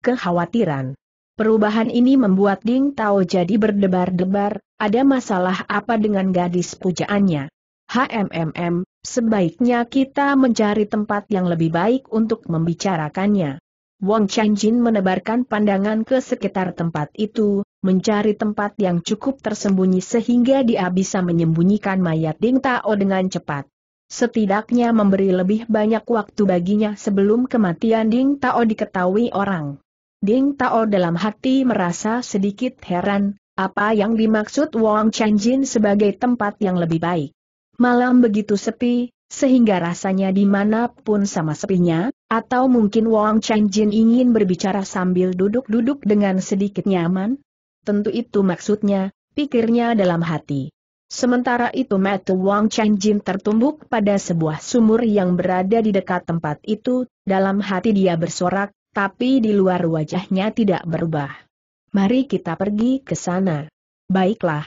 kekhawatiran. Perubahan ini membuat Ding Tao jadi berdebar-debar, ada masalah apa dengan gadis pujaannya. HMMM, sebaiknya kita mencari tempat yang lebih baik untuk membicarakannya. Wong Jin menebarkan pandangan ke sekitar tempat itu, mencari tempat yang cukup tersembunyi sehingga dia bisa menyembunyikan mayat Ding Tao dengan cepat. Setidaknya memberi lebih banyak waktu baginya sebelum kematian Ding Tao diketahui orang. Ding Tao dalam hati merasa sedikit heran, apa yang dimaksud Wang Chanjin sebagai tempat yang lebih baik. Malam begitu sepi, sehingga rasanya dimanapun sama sepinya, atau mungkin Wang Chanjin ingin berbicara sambil duduk-duduk dengan sedikit nyaman? Tentu itu maksudnya, pikirnya dalam hati. Sementara itu mata Wang Chanjin tertumbuk pada sebuah sumur yang berada di dekat tempat itu, dalam hati dia bersorak, tapi di luar wajahnya tidak berubah. Mari kita pergi ke sana. Baiklah.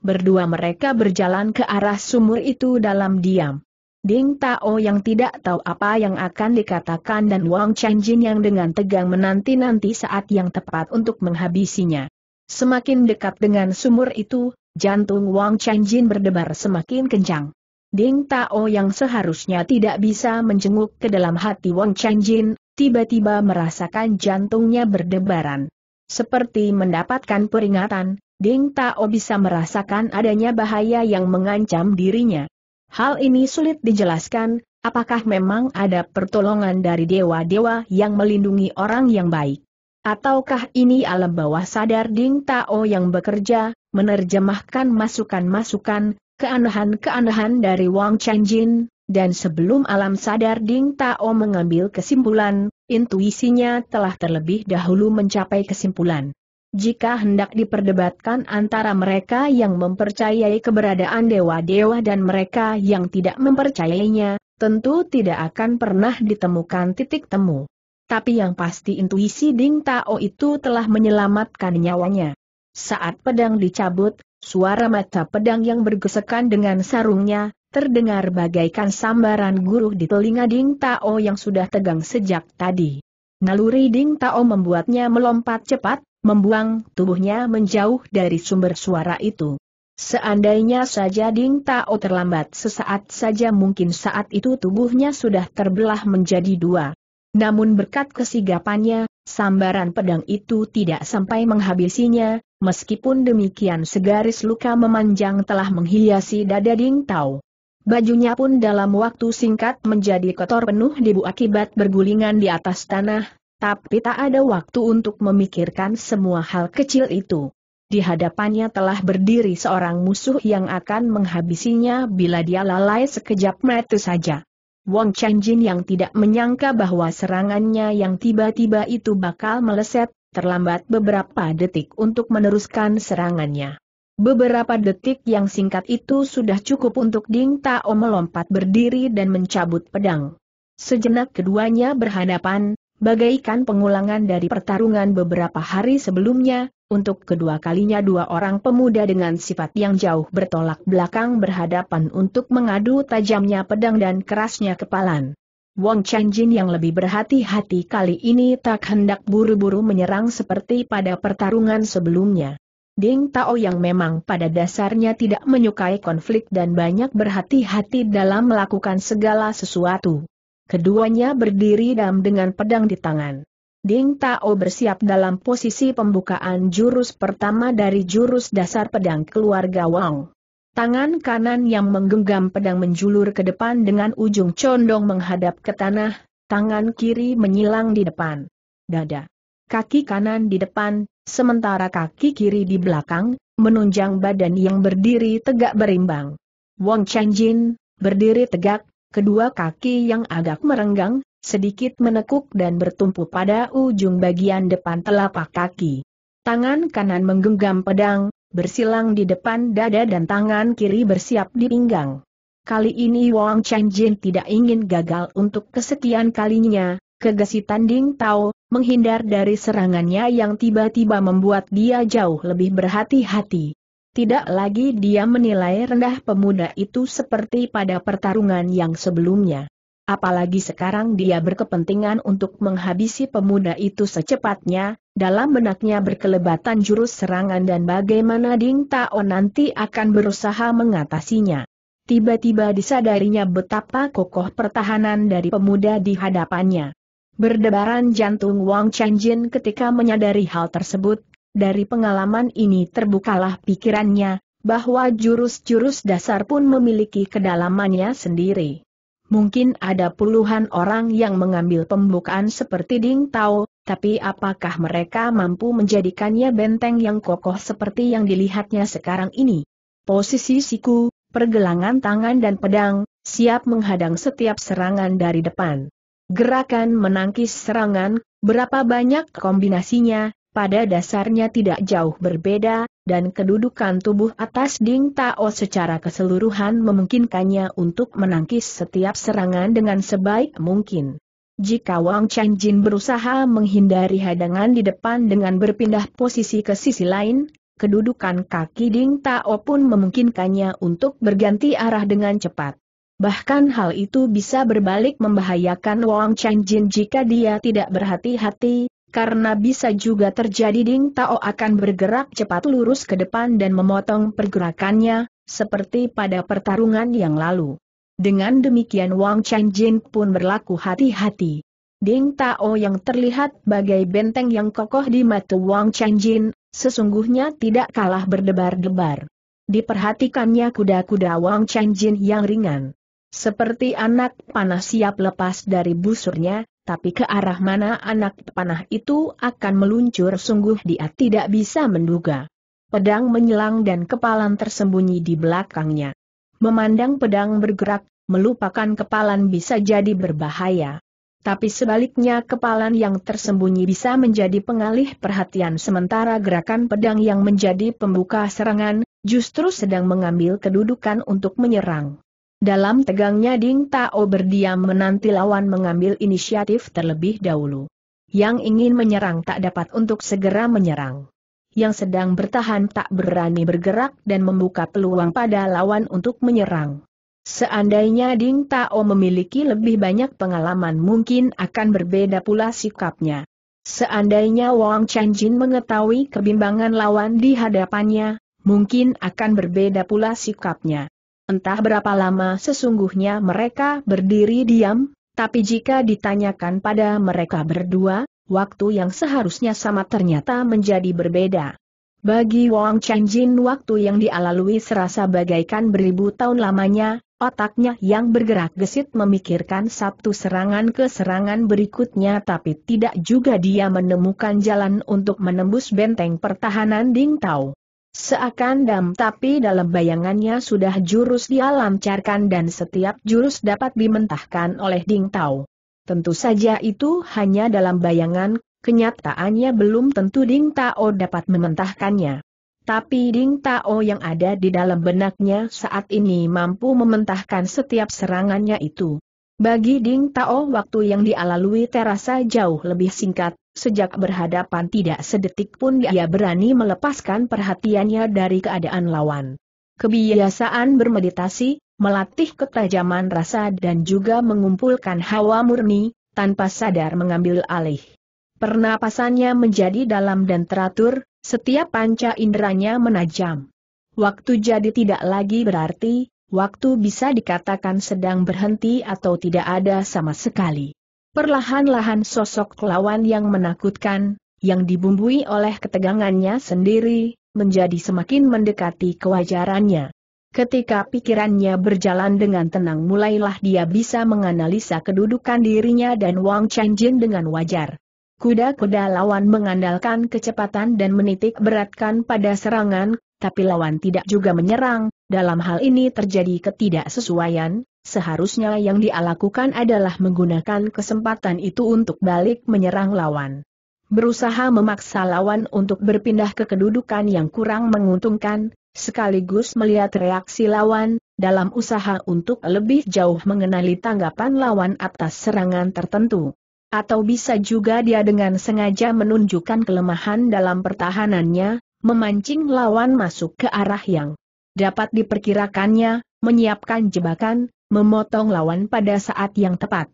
Berdua mereka berjalan ke arah sumur itu dalam diam. Ding Tao yang tidak tahu apa yang akan dikatakan dan Wang Jin yang dengan tegang menanti-nanti saat yang tepat untuk menghabisinya. Semakin dekat dengan sumur itu, jantung Wang Jin berdebar semakin kencang. Ding Tao yang seharusnya tidak bisa menjenguk ke dalam hati Wang Jin, tiba-tiba merasakan jantungnya berdebaran. Seperti mendapatkan peringatan, Ding Tao bisa merasakan adanya bahaya yang mengancam dirinya. Hal ini sulit dijelaskan, apakah memang ada pertolongan dari dewa-dewa yang melindungi orang yang baik? Ataukah ini alam bawah sadar Ding Tao yang bekerja, menerjemahkan masukan-masukan, keanehan-keanehan dari Wang Jin, dan sebelum alam sadar Ding Tao mengambil kesimpulan, intuisinya telah terlebih dahulu mencapai kesimpulan. Jika hendak diperdebatkan antara mereka yang mempercayai keberadaan dewa-dewa dan mereka yang tidak mempercayainya, tentu tidak akan pernah ditemukan titik temu. Tapi yang pasti intuisi Ding Tao itu telah menyelamatkan nyawanya. Saat pedang dicabut, suara mata pedang yang bergesekan dengan sarungnya terdengar bagaikan sambaran guruh di telinga Ding Tao yang sudah tegang sejak tadi. Naluri Ding Tao membuatnya melompat cepat, membuang tubuhnya menjauh dari sumber suara itu. Seandainya saja Ding Tao terlambat sesaat saja mungkin saat itu tubuhnya sudah terbelah menjadi dua. Namun berkat kesigapannya, sambaran pedang itu tidak sampai menghabisinya, meskipun demikian segaris luka memanjang telah menghiasi dada Ding Tao. Bajunya pun dalam waktu singkat menjadi kotor penuh debu akibat bergulingan di atas tanah, tapi tak ada waktu untuk memikirkan semua hal kecil itu. Di hadapannya telah berdiri seorang musuh yang akan menghabisinya bila dia lalai sekejap mata saja. Wong Jin yang tidak menyangka bahwa serangannya yang tiba-tiba itu bakal meleset, terlambat beberapa detik untuk meneruskan serangannya. Beberapa detik yang singkat itu sudah cukup untuk Ding Tao melompat berdiri dan mencabut pedang. Sejenak keduanya berhadapan, bagaikan pengulangan dari pertarungan beberapa hari sebelumnya, untuk kedua kalinya dua orang pemuda dengan sifat yang jauh bertolak belakang berhadapan untuk mengadu tajamnya pedang dan kerasnya kepalan. Wong Jin yang lebih berhati-hati kali ini tak hendak buru-buru menyerang seperti pada pertarungan sebelumnya. Ding Tao yang memang pada dasarnya tidak menyukai konflik dan banyak berhati-hati dalam melakukan segala sesuatu. Keduanya berdiri dalam dengan pedang di tangan. Ding Tao bersiap dalam posisi pembukaan jurus pertama dari jurus dasar pedang keluarga Wang. Tangan kanan yang menggenggam pedang menjulur ke depan dengan ujung condong menghadap ke tanah, tangan kiri menyilang di depan. Dada kaki kanan di depan, sementara kaki kiri di belakang, menunjang badan yang berdiri tegak berimbang. Wong Chanjin, berdiri tegak, kedua kaki yang agak merenggang, sedikit menekuk dan bertumpu pada ujung bagian depan telapak kaki. Tangan kanan menggenggam pedang, bersilang di depan dada dan tangan kiri bersiap di pinggang. Kali ini Wang Chanjin tidak ingin gagal untuk kesekian kalinya, Kegesitan Ding Tao, menghindar dari serangannya yang tiba-tiba membuat dia jauh lebih berhati-hati. Tidak lagi dia menilai rendah pemuda itu seperti pada pertarungan yang sebelumnya. Apalagi sekarang dia berkepentingan untuk menghabisi pemuda itu secepatnya, dalam benaknya berkelebatan jurus serangan dan bagaimana Ding Tao nanti akan berusaha mengatasinya. Tiba-tiba disadarinya betapa kokoh pertahanan dari pemuda di hadapannya. Berdebaran jantung Wang Chanjin ketika menyadari hal tersebut, dari pengalaman ini terbukalah pikirannya, bahwa jurus-jurus dasar pun memiliki kedalamannya sendiri. Mungkin ada puluhan orang yang mengambil pembukaan seperti Ding Tao, tapi apakah mereka mampu menjadikannya benteng yang kokoh seperti yang dilihatnya sekarang ini? Posisi siku, pergelangan tangan dan pedang, siap menghadang setiap serangan dari depan. Gerakan menangkis serangan, berapa banyak kombinasinya, pada dasarnya tidak jauh berbeda, dan kedudukan tubuh atas Ding Tao secara keseluruhan memungkinkannya untuk menangkis setiap serangan dengan sebaik mungkin. Jika Wang Jin berusaha menghindari hadangan di depan dengan berpindah posisi ke sisi lain, kedudukan kaki Ding Tao pun memungkinkannya untuk berganti arah dengan cepat. Bahkan hal itu bisa berbalik membahayakan Wang Changjin jika dia tidak berhati-hati, karena bisa juga terjadi Ding Tao akan bergerak cepat lurus ke depan dan memotong pergerakannya, seperti pada pertarungan yang lalu. Dengan demikian Wang Changjin pun berlaku hati-hati. Ding Tao yang terlihat bagai benteng yang kokoh di mata Wang Changjin, sesungguhnya tidak kalah berdebar-debar. Diperhatikannya kuda-kuda Wang Changjin yang ringan. Seperti anak panah siap lepas dari busurnya, tapi ke arah mana anak panah itu akan meluncur sungguh dia tidak bisa menduga. Pedang menyelang dan kepalan tersembunyi di belakangnya. Memandang pedang bergerak, melupakan kepalan bisa jadi berbahaya. Tapi sebaliknya kepalan yang tersembunyi bisa menjadi pengalih perhatian sementara gerakan pedang yang menjadi pembuka serangan, justru sedang mengambil kedudukan untuk menyerang. Dalam tegangnya Ding Tao berdiam menanti lawan mengambil inisiatif terlebih dahulu. Yang ingin menyerang tak dapat untuk segera menyerang. Yang sedang bertahan tak berani bergerak dan membuka peluang pada lawan untuk menyerang. Seandainya Ding Tao memiliki lebih banyak pengalaman mungkin akan berbeda pula sikapnya. Seandainya Wang Chanjin mengetahui kebimbangan lawan di hadapannya, mungkin akan berbeda pula sikapnya. Entah berapa lama sesungguhnya mereka berdiri diam, tapi jika ditanyakan pada mereka berdua, waktu yang seharusnya sama ternyata menjadi berbeda. Bagi Wang Chanjin waktu yang dialalui serasa bagaikan beribu tahun lamanya, otaknya yang bergerak gesit memikirkan satu serangan ke serangan berikutnya tapi tidak juga dia menemukan jalan untuk menembus benteng pertahanan Ding Tao. Seakan dam tapi dalam bayangannya sudah jurus dia lancarkan dan setiap jurus dapat dimentahkan oleh Ding Tao. Tentu saja itu hanya dalam bayangan, kenyataannya belum tentu Ding Tao dapat mementahkannya. Tapi Ding Tao yang ada di dalam benaknya saat ini mampu mementahkan setiap serangannya itu. Bagi Ding Tao waktu yang dialalui terasa jauh lebih singkat, sejak berhadapan tidak sedetik pun dia berani melepaskan perhatiannya dari keadaan lawan. Kebiasaan bermeditasi, melatih ketajaman rasa dan juga mengumpulkan hawa murni, tanpa sadar mengambil alih. Pernapasannya menjadi dalam dan teratur, setiap panca inderanya menajam. Waktu jadi tidak lagi berarti, waktu bisa dikatakan sedang berhenti atau tidak ada sama sekali. Perlahan-lahan sosok lawan yang menakutkan, yang dibumbui oleh ketegangannya sendiri, menjadi semakin mendekati kewajarannya. Ketika pikirannya berjalan dengan tenang mulailah dia bisa menganalisa kedudukan dirinya dan Wang Chanjin dengan wajar. Kuda-kuda lawan mengandalkan kecepatan dan menitik beratkan pada serangan, tapi lawan tidak juga menyerang, dalam hal ini terjadi ketidaksesuaian, Seharusnya yang dia lakukan adalah menggunakan kesempatan itu untuk balik menyerang lawan. Berusaha memaksa lawan untuk berpindah ke kedudukan yang kurang menguntungkan, sekaligus melihat reaksi lawan, dalam usaha untuk lebih jauh mengenali tanggapan lawan atas serangan tertentu. Atau bisa juga dia dengan sengaja menunjukkan kelemahan dalam pertahanannya, memancing lawan masuk ke arah yang dapat diperkirakannya, menyiapkan jebakan, memotong lawan pada saat yang tepat.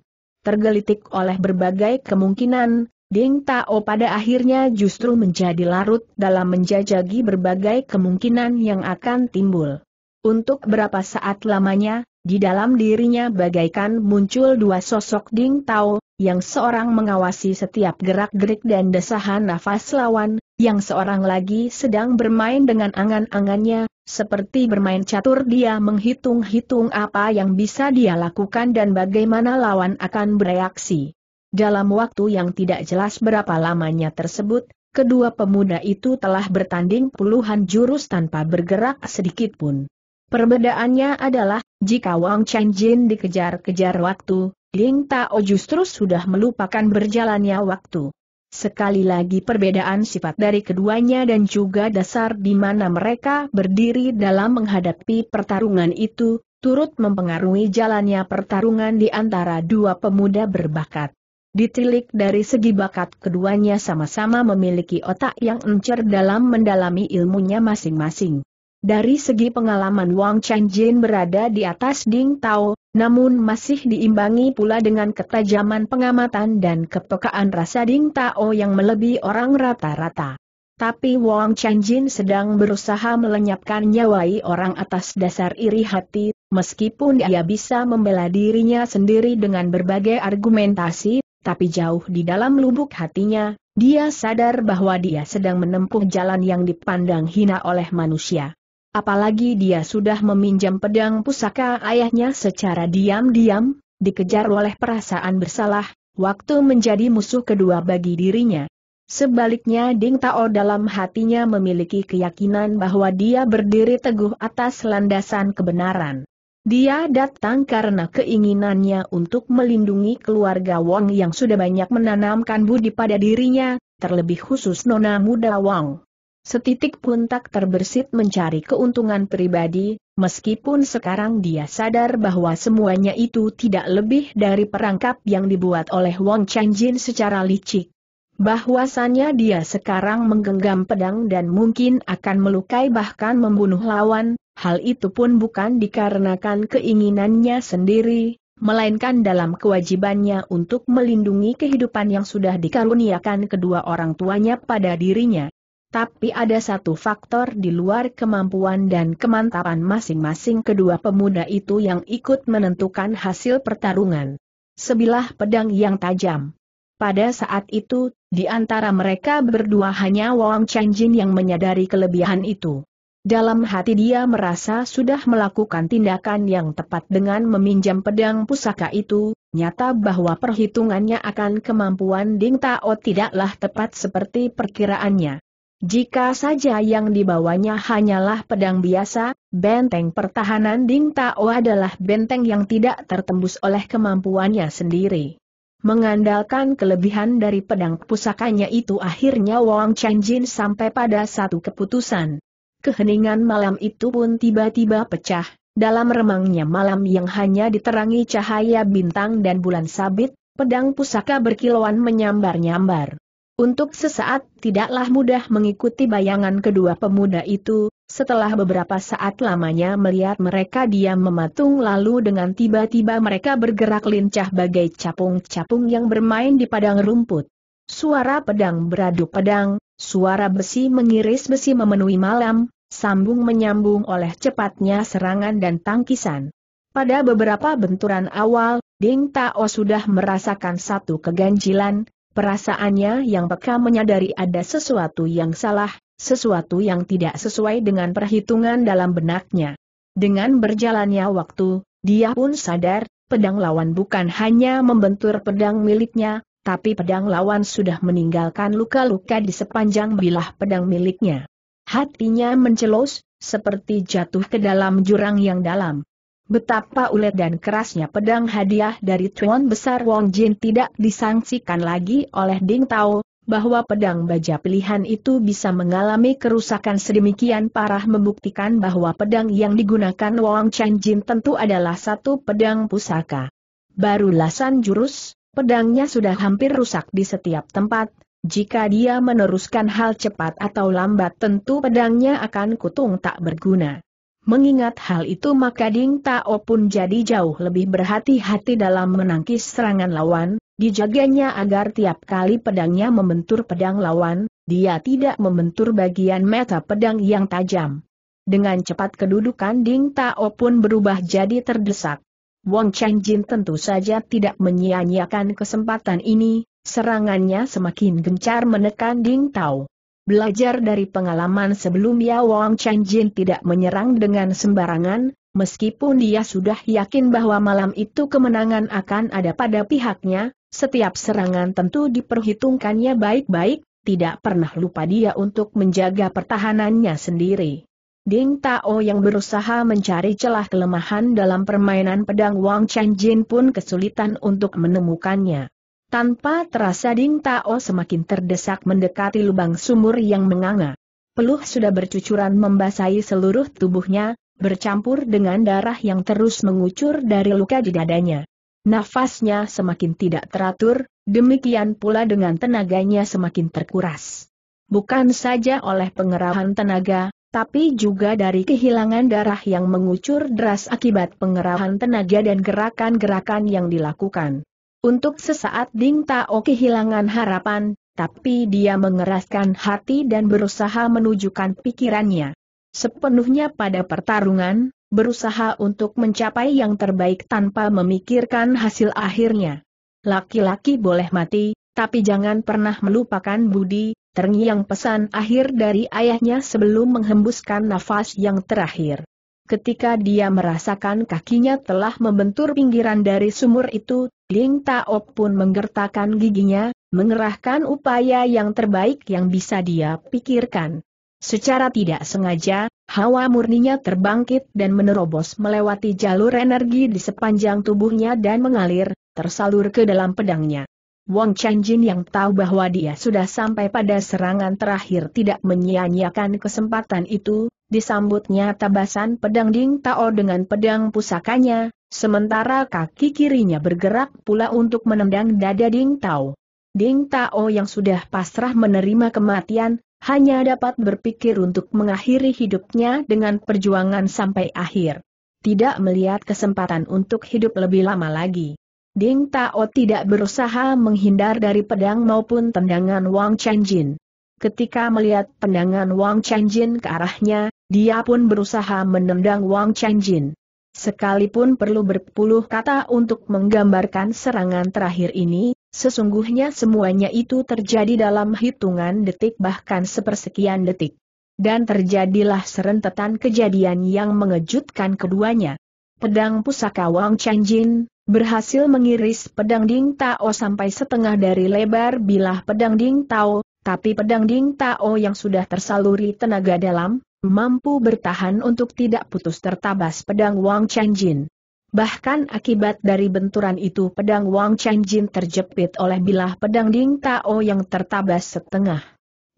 Tergelitik oleh berbagai kemungkinan, Ding Tao pada akhirnya justru menjadi larut dalam menjajagi berbagai kemungkinan yang akan timbul. Untuk berapa saat lamanya, di dalam dirinya bagaikan muncul dua sosok Ding Tao, yang seorang mengawasi setiap gerak-gerik dan desahan nafas lawan, yang seorang lagi sedang bermain dengan angan-angannya, seperti bermain catur dia menghitung-hitung apa yang bisa dia lakukan dan bagaimana lawan akan bereaksi. Dalam waktu yang tidak jelas berapa lamanya tersebut, kedua pemuda itu telah bertanding puluhan jurus tanpa bergerak sedikit pun. Perbedaannya adalah, jika Wang Changjin dikejar-kejar waktu, Ling Tao justru sudah melupakan berjalannya waktu. Sekali lagi perbedaan sifat dari keduanya dan juga dasar di mana mereka berdiri dalam menghadapi pertarungan itu, turut mempengaruhi jalannya pertarungan di antara dua pemuda berbakat. Ditilik dari segi bakat keduanya sama-sama memiliki otak yang encer dalam mendalami ilmunya masing-masing. Dari segi pengalaman Wang Changjin berada di atas Ding Tao, namun masih diimbangi pula dengan ketajaman pengamatan dan kepekaan rasa Ding Tao yang melebihi orang rata-rata. Tapi Wang Jin sedang berusaha melenyapkan nyawai orang atas dasar iri hati, meskipun dia bisa membela dirinya sendiri dengan berbagai argumentasi, tapi jauh di dalam lubuk hatinya, dia sadar bahwa dia sedang menempuh jalan yang dipandang hina oleh manusia. Apalagi dia sudah meminjam pedang pusaka ayahnya secara diam-diam, dikejar oleh perasaan bersalah, waktu menjadi musuh kedua bagi dirinya. Sebaliknya Ding Tao dalam hatinya memiliki keyakinan bahwa dia berdiri teguh atas landasan kebenaran. Dia datang karena keinginannya untuk melindungi keluarga Wong yang sudah banyak menanamkan budi pada dirinya, terlebih khusus nona muda Wong. Setitik pun tak terbersit mencari keuntungan pribadi, meskipun sekarang dia sadar bahwa semuanya itu tidak lebih dari perangkap yang dibuat oleh Wang Chanjin secara licik. Bahwasannya dia sekarang menggenggam pedang dan mungkin akan melukai bahkan membunuh lawan, hal itu pun bukan dikarenakan keinginannya sendiri, melainkan dalam kewajibannya untuk melindungi kehidupan yang sudah dikaruniakan kedua orang tuanya pada dirinya tapi ada satu faktor di luar kemampuan dan kemantapan masing-masing kedua pemuda itu yang ikut menentukan hasil pertarungan. Sebilah pedang yang tajam. Pada saat itu, di antara mereka berdua hanya Wang Chanjin yang menyadari kelebihan itu. Dalam hati dia merasa sudah melakukan tindakan yang tepat dengan meminjam pedang pusaka itu, nyata bahwa perhitungannya akan kemampuan Ding Tao tidaklah tepat seperti perkiraannya. Jika saja yang dibawanya hanyalah pedang biasa, benteng pertahanan Ding Tao oh adalah benteng yang tidak tertembus oleh kemampuannya sendiri. Mengandalkan kelebihan dari pedang pusakanya itu akhirnya Wang Changjin sampai pada satu keputusan. Keheningan malam itu pun tiba-tiba pecah, dalam remangnya malam yang hanya diterangi cahaya bintang dan bulan sabit, pedang pusaka berkilauan menyambar-nyambar. Untuk sesaat, tidaklah mudah mengikuti bayangan kedua pemuda itu, setelah beberapa saat lamanya melihat mereka diam mematung lalu dengan tiba-tiba mereka bergerak lincah bagai capung-capung yang bermain di padang rumput. Suara pedang beradu pedang, suara besi mengiris besi memenuhi malam, sambung menyambung oleh cepatnya serangan dan tangkisan. Pada beberapa benturan awal, Ding Tao sudah merasakan satu keganjilan, Perasaannya yang peka menyadari ada sesuatu yang salah, sesuatu yang tidak sesuai dengan perhitungan dalam benaknya. Dengan berjalannya waktu, dia pun sadar, pedang lawan bukan hanya membentur pedang miliknya, tapi pedang lawan sudah meninggalkan luka-luka di sepanjang bilah pedang miliknya. Hatinya mencelos, seperti jatuh ke dalam jurang yang dalam. Betapa ulet dan kerasnya pedang hadiah dari Tuan Besar Wong Jin tidak disangsikan lagi oleh Ding Tao, bahwa pedang baja pilihan itu bisa mengalami kerusakan sedemikian parah membuktikan bahwa pedang yang digunakan Wong Chen Jin tentu adalah satu pedang pusaka. Baru lasan jurus, pedangnya sudah hampir rusak di setiap tempat, jika dia meneruskan hal cepat atau lambat tentu pedangnya akan kutung tak berguna. Mengingat hal itu maka Ding Tao pun jadi jauh lebih berhati-hati dalam menangkis serangan lawan, dijaganya agar tiap kali pedangnya membentur pedang lawan, dia tidak membentur bagian mata pedang yang tajam. Dengan cepat kedudukan Ding Tao pun berubah jadi terdesak. Wang Chen Jin tentu saja tidak menyia-nyiakan kesempatan ini, serangannya semakin gencar menekan Ding Tao. Belajar dari pengalaman sebelumnya Wang Chanjin tidak menyerang dengan sembarangan, meskipun dia sudah yakin bahwa malam itu kemenangan akan ada pada pihaknya, setiap serangan tentu diperhitungkannya baik-baik, tidak pernah lupa dia untuk menjaga pertahanannya sendiri. Ding Tao yang berusaha mencari celah kelemahan dalam permainan pedang Wang Chanjin pun kesulitan untuk menemukannya. Tanpa terasa Ding Tao semakin terdesak mendekati lubang sumur yang menganga. Peluh sudah bercucuran membasahi seluruh tubuhnya, bercampur dengan darah yang terus mengucur dari luka di dadanya. Nafasnya semakin tidak teratur, demikian pula dengan tenaganya semakin terkuras. Bukan saja oleh pengerahan tenaga, tapi juga dari kehilangan darah yang mengucur deras akibat pengerahan tenaga dan gerakan-gerakan yang dilakukan. Untuk sesaat Ding Tao kehilangan harapan, tapi dia mengeraskan hati dan berusaha menunjukkan pikirannya. Sepenuhnya pada pertarungan, berusaha untuk mencapai yang terbaik tanpa memikirkan hasil akhirnya. Laki-laki boleh mati, tapi jangan pernah melupakan budi, terngiang pesan akhir dari ayahnya sebelum menghembuskan nafas yang terakhir. Ketika dia merasakan kakinya telah membentur pinggiran dari sumur itu, Ling Tao pun menggertakkan giginya, mengerahkan upaya yang terbaik yang bisa dia pikirkan. Secara tidak sengaja, hawa murninya terbangkit dan menerobos melewati jalur energi di sepanjang tubuhnya dan mengalir, tersalur ke dalam pedangnya. Wang Chanjin yang tahu bahwa dia sudah sampai pada serangan terakhir tidak menyia-nyiakan kesempatan itu, disambutnya tabasan pedang Ding Tao dengan pedang pusakanya, Sementara kaki kirinya bergerak pula untuk menendang dada Ding Tao. Ding Tao yang sudah pasrah menerima kematian, hanya dapat berpikir untuk mengakhiri hidupnya dengan perjuangan sampai akhir. Tidak melihat kesempatan untuk hidup lebih lama lagi. Ding Tao tidak berusaha menghindar dari pedang maupun tendangan Wang Chanjin. Ketika melihat tendangan Wang Chanjin ke arahnya, dia pun berusaha menendang Wang Chanjin. Sekalipun perlu berpuluh kata untuk menggambarkan serangan terakhir ini, sesungguhnya semuanya itu terjadi dalam hitungan detik bahkan sepersekian detik. Dan terjadilah serentetan kejadian yang mengejutkan keduanya. Pedang pusaka Wang Chanjin, berhasil mengiris pedang Ding Tao sampai setengah dari lebar bilah pedang Ding Tao, tapi pedang Ding Tao yang sudah tersaluri tenaga dalam, mampu bertahan untuk tidak putus tertabas pedang Wang Jin. Bahkan akibat dari benturan itu pedang Wang Jin terjepit oleh bilah pedang Ding Tao yang tertabas setengah.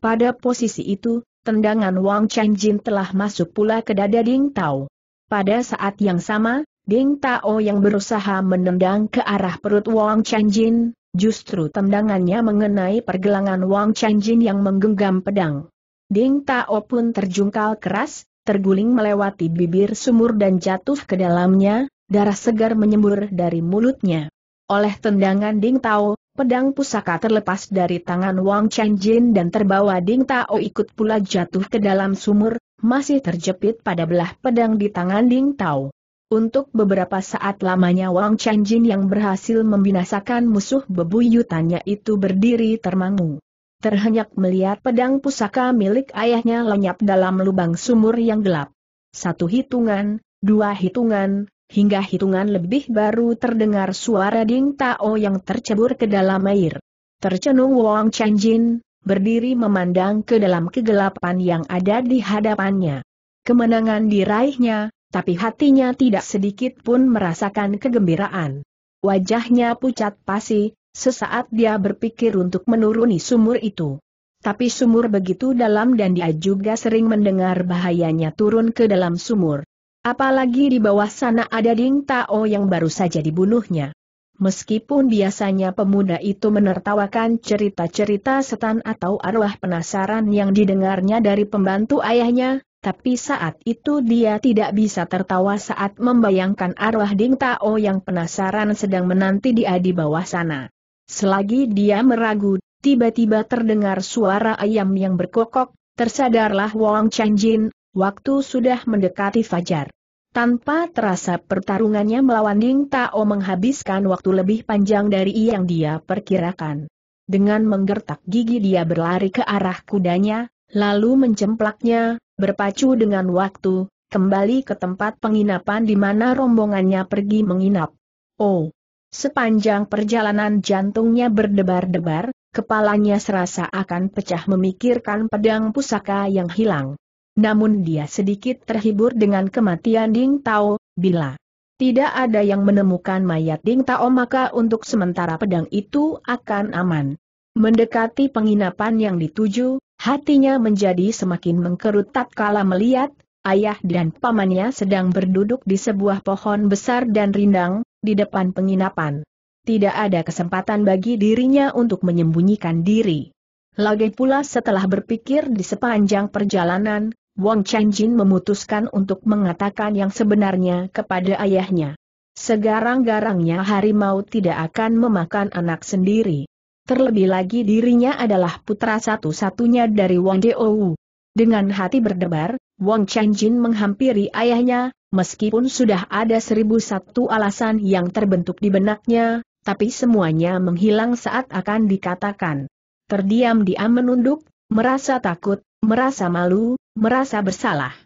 Pada posisi itu, tendangan Wang Jin telah masuk pula ke dada Ding Tao. Pada saat yang sama, Ding Tao yang berusaha menendang ke arah perut Wang Jin, justru tendangannya mengenai pergelangan Wang Jin yang menggenggam pedang. Ding Tao pun terjungkal keras, terguling melewati bibir sumur dan jatuh ke dalamnya, darah segar menyembur dari mulutnya. Oleh tendangan Ding Tao, pedang pusaka terlepas dari tangan Wang Chen Jin dan terbawa Ding Tao ikut pula jatuh ke dalam sumur, masih terjepit pada belah pedang di tangan Ding Tao. Untuk beberapa saat lamanya Wang Jin yang berhasil membinasakan musuh bebuyutannya itu berdiri termangu terhenyak melihat pedang pusaka milik ayahnya lenyap dalam lubang sumur yang gelap. Satu hitungan, dua hitungan, hingga hitungan lebih baru terdengar suara Ding Tao yang tercebur ke dalam air. Tercenung Wong Chanjin, berdiri memandang ke dalam kegelapan yang ada di hadapannya. Kemenangan diraihnya, tapi hatinya tidak sedikit pun merasakan kegembiraan. Wajahnya pucat pasi, Sesaat dia berpikir untuk menuruni sumur itu. Tapi sumur begitu dalam dan dia juga sering mendengar bahayanya turun ke dalam sumur. Apalagi di bawah sana ada Ding Tao yang baru saja dibunuhnya. Meskipun biasanya pemuda itu menertawakan cerita-cerita setan atau arwah penasaran yang didengarnya dari pembantu ayahnya, tapi saat itu dia tidak bisa tertawa saat membayangkan arwah Ding Tao yang penasaran sedang menanti dia di bawah sana. Selagi dia meragu, tiba-tiba terdengar suara ayam yang berkokok, tersadarlah Wang Jin, waktu sudah mendekati fajar. Tanpa terasa pertarungannya melawan Ding Tao menghabiskan waktu lebih panjang dari yang dia perkirakan. Dengan menggertak gigi dia berlari ke arah kudanya, lalu mencemplaknya, berpacu dengan waktu, kembali ke tempat penginapan di mana rombongannya pergi menginap. Oh, Sepanjang perjalanan jantungnya berdebar-debar, kepalanya serasa akan pecah memikirkan pedang pusaka yang hilang. Namun dia sedikit terhibur dengan kematian Ding Tao, bila tidak ada yang menemukan mayat Ding Tao maka untuk sementara pedang itu akan aman. Mendekati penginapan yang dituju, hatinya menjadi semakin mengkerut tatkala melihat ayah dan pamannya sedang berduduk di sebuah pohon besar dan rindang, di depan penginapan. Tidak ada kesempatan bagi dirinya untuk menyembunyikan diri. Lagi pula setelah berpikir di sepanjang perjalanan, Wang Chenjin memutuskan untuk mengatakan yang sebenarnya kepada ayahnya. Segarang-garangnya harimau tidak akan memakan anak sendiri. Terlebih lagi dirinya adalah putra satu-satunya dari Wang Deowu. Dengan hati berdebar, Wang Chenjin menghampiri ayahnya, Meskipun sudah ada seribu satu alasan yang terbentuk di benaknya, tapi semuanya menghilang saat akan dikatakan. Terdiam-diam menunduk, merasa takut, merasa malu, merasa bersalah.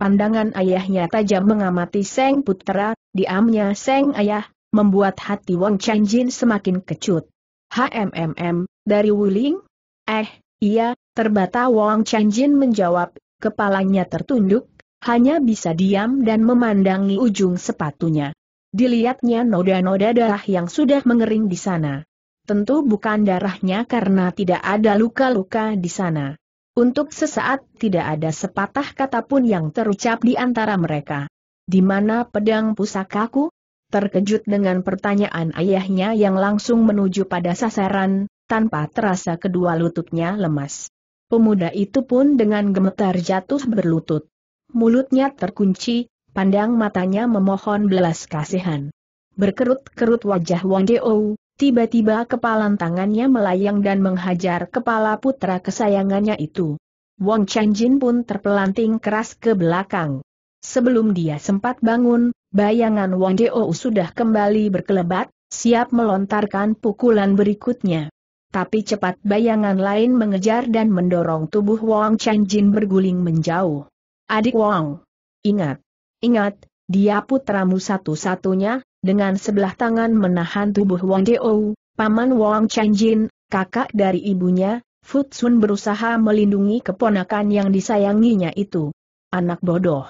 Pandangan ayahnya tajam mengamati Seng Putra, diamnya Seng Ayah, membuat hati Wang Jin semakin kecut. HMMM, dari Wuling? Eh, iya, terbata Wang Jin menjawab, kepalanya tertunduk, hanya bisa diam dan memandangi ujung sepatunya. Dilihatnya noda-noda darah yang sudah mengering di sana. Tentu bukan darahnya karena tidak ada luka-luka di sana. Untuk sesaat tidak ada sepatah kata pun yang terucap di antara mereka. Di mana pedang pusakaku? Terkejut dengan pertanyaan ayahnya yang langsung menuju pada sasaran, tanpa terasa kedua lututnya lemas. Pemuda itu pun dengan gemetar jatuh berlutut mulutnya terkunci, pandang matanya memohon belas kasihan. Berkerut-kerut wajah Wang Deo, tiba-tiba kepalan tangannya melayang dan menghajar kepala putra kesayangannya itu. Wang Chanjin pun terpelanting keras ke belakang. Sebelum dia sempat bangun, bayangan Wang Deo sudah kembali berkelebat, siap melontarkan pukulan berikutnya. Tapi cepat bayangan lain mengejar dan mendorong tubuh Wang Chanjin berguling menjauh. Adik Wong. Ingat. Ingat, dia putramu satu-satunya, dengan sebelah tangan menahan tubuh Wang Deo, paman Wang Jin, kakak dari ibunya, Futsun berusaha melindungi keponakan yang disayanginya itu. Anak bodoh.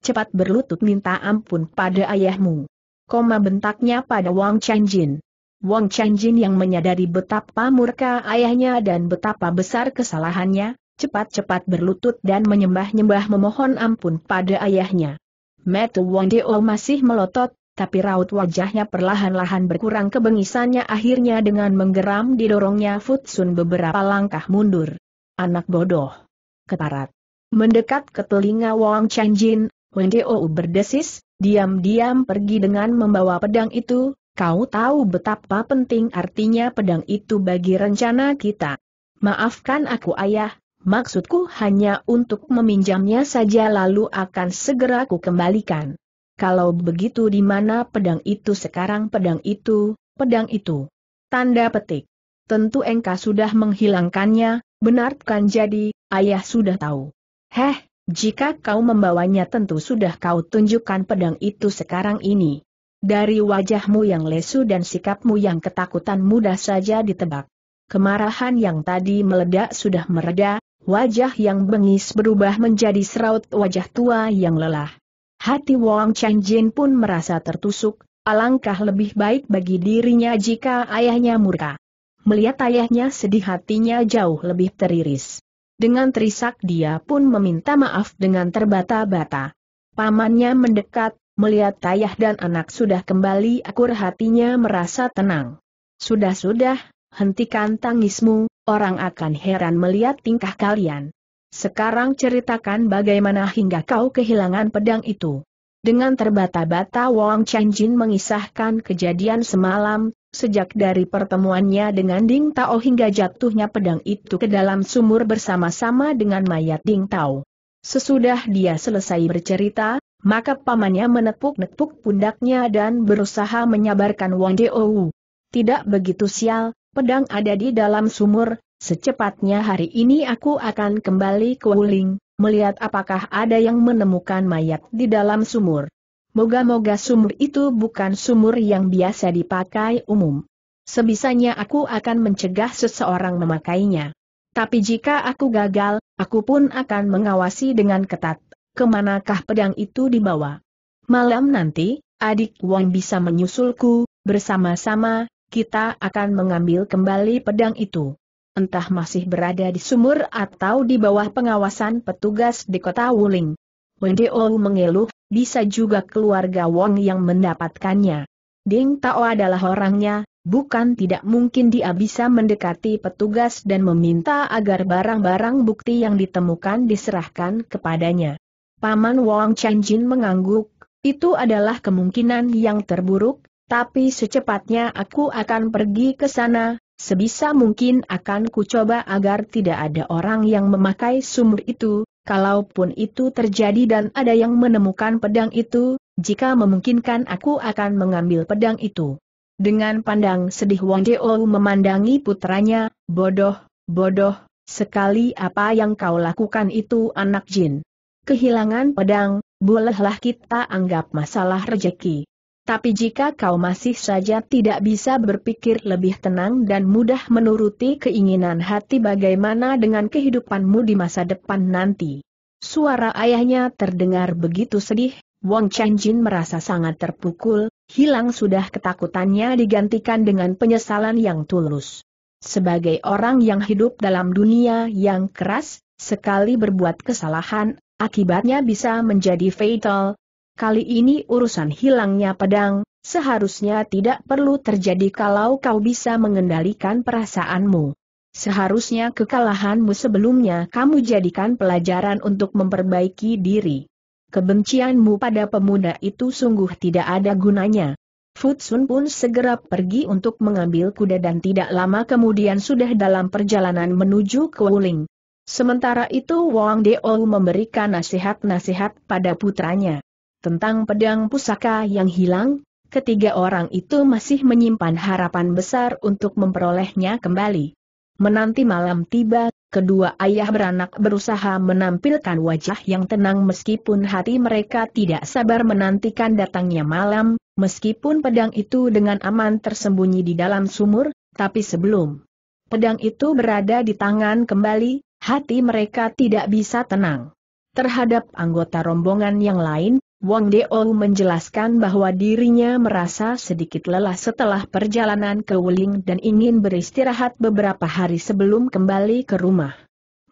Cepat berlutut minta ampun pada ayahmu. Koma bentaknya pada Wang Chanjin. Wang Chanjin yang menyadari betapa murka ayahnya dan betapa besar kesalahannya, cepat-cepat berlutut dan menyembah-nyembah memohon ampun pada ayahnya. Metu Wondeo masih melotot, tapi raut wajahnya perlahan-lahan berkurang kebengisannya akhirnya dengan menggeram didorongnya Futsun beberapa langkah mundur. Anak bodoh. Ketarat. Mendekat ke telinga Wang Chanjin, Wendeo berdesis, diam-diam pergi dengan membawa pedang itu, kau tahu betapa penting artinya pedang itu bagi rencana kita. Maafkan aku ayah, Maksudku hanya untuk meminjamnya saja lalu akan segera ku kembalikan. Kalau begitu di mana pedang itu sekarang pedang itu, pedang itu. Tanda petik. Tentu engkau sudah menghilangkannya, benarkan jadi, ayah sudah tahu. Heh, jika kau membawanya tentu sudah kau tunjukkan pedang itu sekarang ini. Dari wajahmu yang lesu dan sikapmu yang ketakutan mudah saja ditebak. Kemarahan yang tadi meledak sudah mereda, Wajah yang bengis berubah menjadi seraut wajah tua yang lelah. Hati Wang Changjin pun merasa tertusuk, alangkah lebih baik bagi dirinya jika ayahnya murka. Melihat ayahnya sedih hatinya jauh lebih teriris. Dengan terisak dia pun meminta maaf dengan terbata-bata. Pamannya mendekat, melihat ayah dan anak sudah kembali akur hatinya merasa tenang. Sudah-sudah, hentikan tangismu, orang akan heran melihat tingkah kalian. Sekarang ceritakan bagaimana hingga kau kehilangan pedang itu. Dengan terbata-bata Wang Jin mengisahkan kejadian semalam, sejak dari pertemuannya dengan Ding Tao hingga jatuhnya pedang itu ke dalam sumur bersama-sama dengan mayat Ding Tao. Sesudah dia selesai bercerita, maka pamannya menepuk-nepuk pundaknya dan berusaha menyabarkan Wang Wu. Tidak begitu sial, pedang ada di dalam sumur, secepatnya hari ini aku akan kembali ke Wuling, melihat apakah ada yang menemukan mayat di dalam sumur. Moga-moga sumur itu bukan sumur yang biasa dipakai umum. Sebisanya aku akan mencegah seseorang memakainya. Tapi jika aku gagal, aku pun akan mengawasi dengan ketat, kemanakah pedang itu dibawa. Malam nanti, adik Wang bisa menyusulku, bersama-sama, kita akan mengambil kembali pedang itu. Entah masih berada di sumur atau di bawah pengawasan petugas di kota Wuling. Ou mengeluh, bisa juga keluarga Wong yang mendapatkannya. Ding Tao adalah orangnya, bukan tidak mungkin dia bisa mendekati petugas dan meminta agar barang-barang bukti yang ditemukan diserahkan kepadanya. Paman Wong Jin mengangguk, itu adalah kemungkinan yang terburuk, tapi secepatnya aku akan pergi ke sana, sebisa mungkin akan kucoba agar tidak ada orang yang memakai sumur itu, kalaupun itu terjadi dan ada yang menemukan pedang itu, jika memungkinkan aku akan mengambil pedang itu. Dengan pandang sedih Wong Deo memandangi putranya, bodoh, bodoh, sekali apa yang kau lakukan itu anak jin. Kehilangan pedang, bolehlah kita anggap masalah rejeki. Tapi jika kau masih saja tidak bisa berpikir lebih tenang dan mudah menuruti keinginan hati bagaimana dengan kehidupanmu di masa depan nanti. Suara ayahnya terdengar begitu sedih, Wang Chenjin merasa sangat terpukul, hilang sudah ketakutannya digantikan dengan penyesalan yang tulus. Sebagai orang yang hidup dalam dunia yang keras, sekali berbuat kesalahan, akibatnya bisa menjadi fatal, Kali ini urusan hilangnya pedang, seharusnya tidak perlu terjadi kalau kau bisa mengendalikan perasaanmu. Seharusnya kekalahanmu sebelumnya kamu jadikan pelajaran untuk memperbaiki diri. Kebencianmu pada pemuda itu sungguh tidak ada gunanya. Futsun pun segera pergi untuk mengambil kuda dan tidak lama kemudian sudah dalam perjalanan menuju ke Wuling. Sementara itu Wang Deol memberikan nasihat-nasihat pada putranya. Tentang pedang pusaka yang hilang, ketiga orang itu masih menyimpan harapan besar untuk memperolehnya kembali. Menanti malam tiba, kedua ayah beranak berusaha menampilkan wajah yang tenang meskipun hati mereka tidak sabar menantikan datangnya malam, meskipun pedang itu dengan aman tersembunyi di dalam sumur, tapi sebelum pedang itu berada di tangan kembali, hati mereka tidak bisa tenang. Terhadap anggota rombongan yang lain, Wang Deong menjelaskan bahwa dirinya merasa sedikit lelah setelah perjalanan ke Wuling dan ingin beristirahat beberapa hari sebelum kembali ke rumah.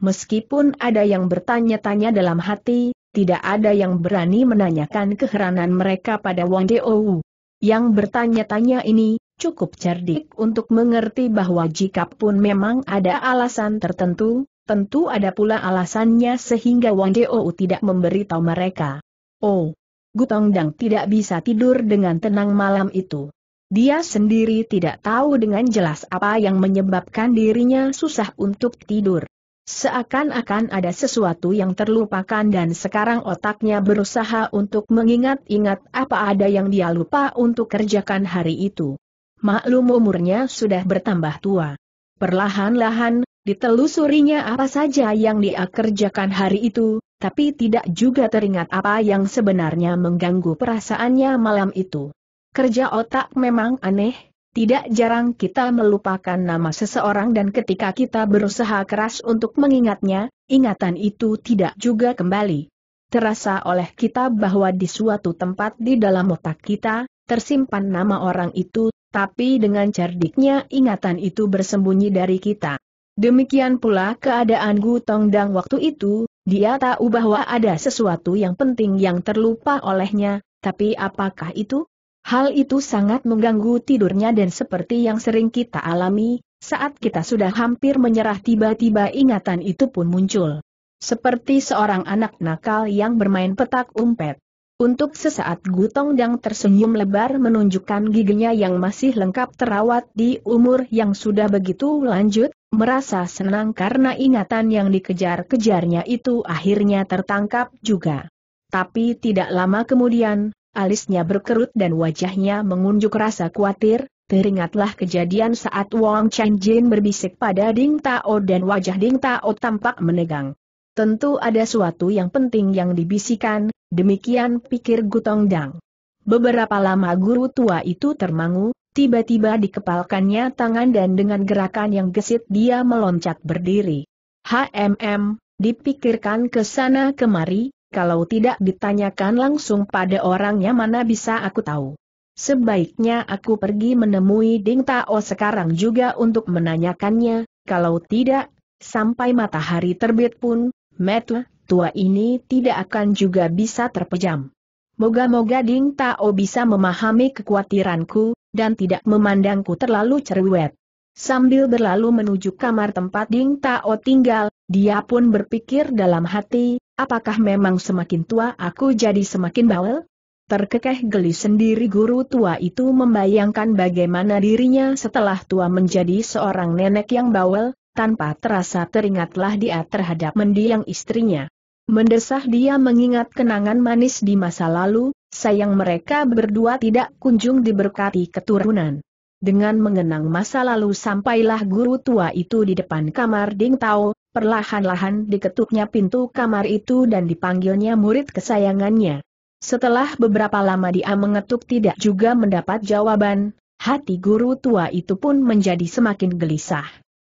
Meskipun ada yang bertanya-tanya dalam hati, tidak ada yang berani menanyakan keheranan mereka pada Wang Deou. Yang bertanya-tanya ini, cukup cerdik untuk mengerti bahwa jika pun memang ada alasan tertentu, tentu ada pula alasannya sehingga Wang Deou tidak memberitahu mereka. Oh, Gutongdang tidak bisa tidur dengan tenang malam itu. Dia sendiri tidak tahu dengan jelas apa yang menyebabkan dirinya susah untuk tidur. Seakan-akan ada sesuatu yang terlupakan dan sekarang otaknya berusaha untuk mengingat-ingat apa ada yang dia lupa untuk kerjakan hari itu. Maklum umurnya sudah bertambah tua. Perlahan-lahan, ditelusurinya apa saja yang dia kerjakan hari itu, tapi tidak juga teringat apa yang sebenarnya mengganggu perasaannya malam itu. Kerja otak memang aneh, tidak jarang kita melupakan nama seseorang dan ketika kita berusaha keras untuk mengingatnya, ingatan itu tidak juga kembali. Terasa oleh kita bahwa di suatu tempat di dalam otak kita, tersimpan nama orang itu, tapi dengan cerdiknya ingatan itu bersembunyi dari kita. Demikian pula keadaan Gu Tongdang waktu itu, dia tahu bahwa ada sesuatu yang penting yang terlupa olehnya, tapi apakah itu? Hal itu sangat mengganggu tidurnya dan seperti yang sering kita alami, saat kita sudah hampir menyerah tiba-tiba ingatan itu pun muncul. Seperti seorang anak nakal yang bermain petak umpet. Untuk sesaat Gutong Dang tersenyum lebar menunjukkan giginya yang masih lengkap terawat di umur yang sudah begitu lanjut, merasa senang karena ingatan yang dikejar-kejarnya itu akhirnya tertangkap juga. Tapi tidak lama kemudian, alisnya berkerut dan wajahnya mengunjuk rasa khawatir, teringatlah kejadian saat Wang Jin berbisik pada Ding Tao dan wajah Ding Tao tampak menegang. Tentu ada suatu yang penting yang dibisikan, demikian pikir Gutong Dang. Beberapa lama guru tua itu termangu, tiba-tiba dikepalkannya tangan dan dengan gerakan yang gesit dia meloncat berdiri. HMM, dipikirkan ke sana kemari, kalau tidak ditanyakan langsung pada orangnya mana bisa aku tahu. Sebaiknya aku pergi menemui Ding Tao sekarang juga untuk menanyakannya, kalau tidak, sampai matahari terbit pun, Metu, tua ini tidak akan juga bisa terpejam. Moga-moga Ding Tao bisa memahami kekhawatiranku, dan tidak memandangku terlalu cerewet. Sambil berlalu menuju kamar tempat Ding Tao tinggal, dia pun berpikir dalam hati, apakah memang semakin tua aku jadi semakin bawel? Terkekeh geli sendiri guru tua itu membayangkan bagaimana dirinya setelah tua menjadi seorang nenek yang bawel, tanpa terasa teringatlah dia terhadap mendiang istrinya. Mendesah dia mengingat kenangan manis di masa lalu, sayang mereka berdua tidak kunjung diberkati keturunan. Dengan mengenang masa lalu sampailah guru tua itu di depan kamar Ding Tao, perlahan-lahan diketuknya pintu kamar itu dan dipanggilnya murid kesayangannya. Setelah beberapa lama dia mengetuk tidak juga mendapat jawaban, hati guru tua itu pun menjadi semakin gelisah.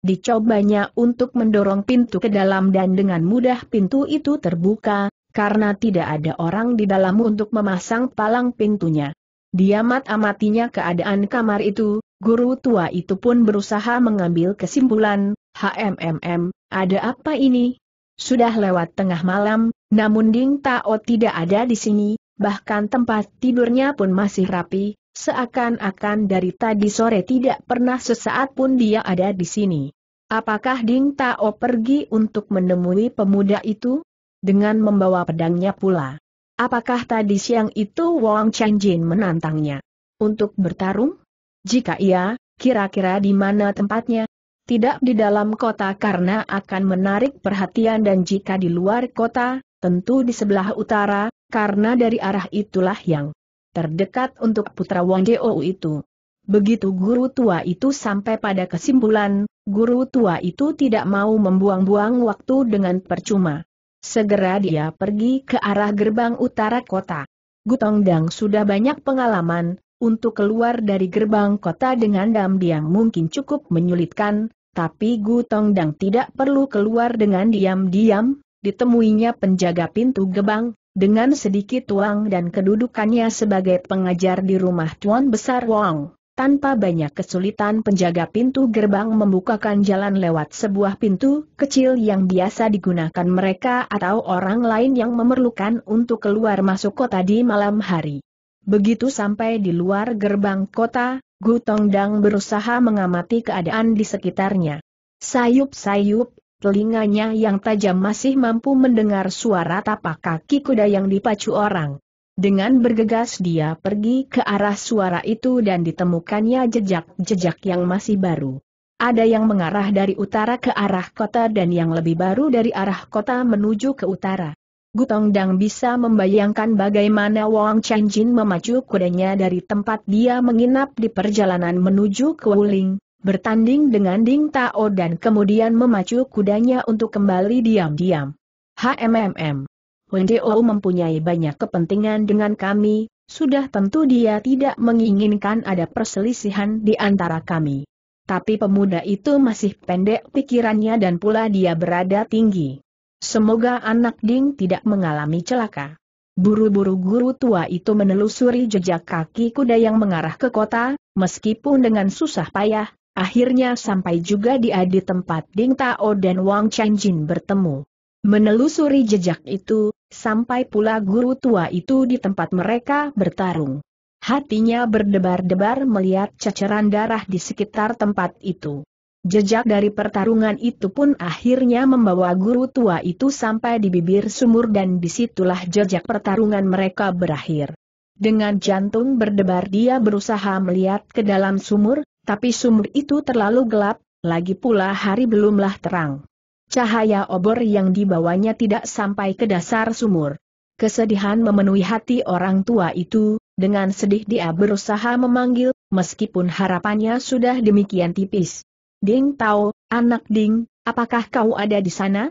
Dicobanya untuk mendorong pintu ke dalam dan dengan mudah pintu itu terbuka, karena tidak ada orang di dalam untuk memasang palang pintunya. Diamat-amatinya keadaan kamar itu, guru tua itu pun berusaha mengambil kesimpulan, HMMM, ada apa ini? Sudah lewat tengah malam, namun Ding Tao tidak ada di sini, bahkan tempat tidurnya pun masih rapi, Seakan-akan dari tadi sore tidak pernah sesaat pun dia ada di sini. Apakah Ding Tao pergi untuk menemui pemuda itu? Dengan membawa pedangnya pula. Apakah tadi siang itu Wang Changjin menantangnya? Untuk bertarung? Jika iya, kira-kira di mana tempatnya? Tidak di dalam kota karena akan menarik perhatian dan jika di luar kota, tentu di sebelah utara, karena dari arah itulah yang terdekat untuk putra Wong Dou itu. Begitu guru tua itu sampai pada kesimpulan, guru tua itu tidak mau membuang-buang waktu dengan percuma. Segera dia pergi ke arah gerbang utara kota. Gutong Dang sudah banyak pengalaman, untuk keluar dari gerbang kota dengan dam diam mungkin cukup menyulitkan, tapi Gutong Dang tidak perlu keluar dengan diam-diam, ditemuinya penjaga pintu gerbang, dengan sedikit uang dan kedudukannya sebagai pengajar di rumah Tuan Besar Wong. Tanpa banyak kesulitan penjaga pintu gerbang membukakan jalan lewat sebuah pintu kecil yang biasa digunakan mereka atau orang lain yang memerlukan untuk keluar masuk kota di malam hari. Begitu sampai di luar gerbang kota, Gu Tongdang berusaha mengamati keadaan di sekitarnya. Sayup-sayup, telinganya yang tajam masih mampu mendengar suara tapak kaki kuda yang dipacu orang. Dengan bergegas dia pergi ke arah suara itu dan ditemukannya jejak-jejak yang masih baru. Ada yang mengarah dari utara ke arah kota dan yang lebih baru dari arah kota menuju ke utara. Gutong Dang bisa membayangkan bagaimana Wang Chanjin memacu kudanya dari tempat dia menginap di perjalanan menuju ke Wuling bertanding dengan Ding Tao dan kemudian memacu kudanya untuk kembali diam-diam. HMMM. Wendeo mempunyai banyak kepentingan dengan kami, sudah tentu dia tidak menginginkan ada perselisihan di antara kami. Tapi pemuda itu masih pendek pikirannya dan pula dia berada tinggi. Semoga anak Ding tidak mengalami celaka. Buru-buru guru tua itu menelusuri jejak kaki kuda yang mengarah ke kota, meskipun dengan susah payah, Akhirnya sampai juga di di tempat Ding Tao dan Wang Chanjin bertemu. Menelusuri jejak itu, sampai pula guru tua itu di tempat mereka bertarung. Hatinya berdebar-debar melihat ceceran darah di sekitar tempat itu. Jejak dari pertarungan itu pun akhirnya membawa guru tua itu sampai di bibir sumur dan disitulah jejak pertarungan mereka berakhir. Dengan jantung berdebar dia berusaha melihat ke dalam sumur, tapi sumur itu terlalu gelap, lagi pula hari belumlah terang. Cahaya obor yang dibawanya tidak sampai ke dasar sumur. Kesedihan memenuhi hati orang tua itu, dengan sedih dia berusaha memanggil, meskipun harapannya sudah demikian tipis. Ding Tao, anak Ding, apakah kau ada di sana?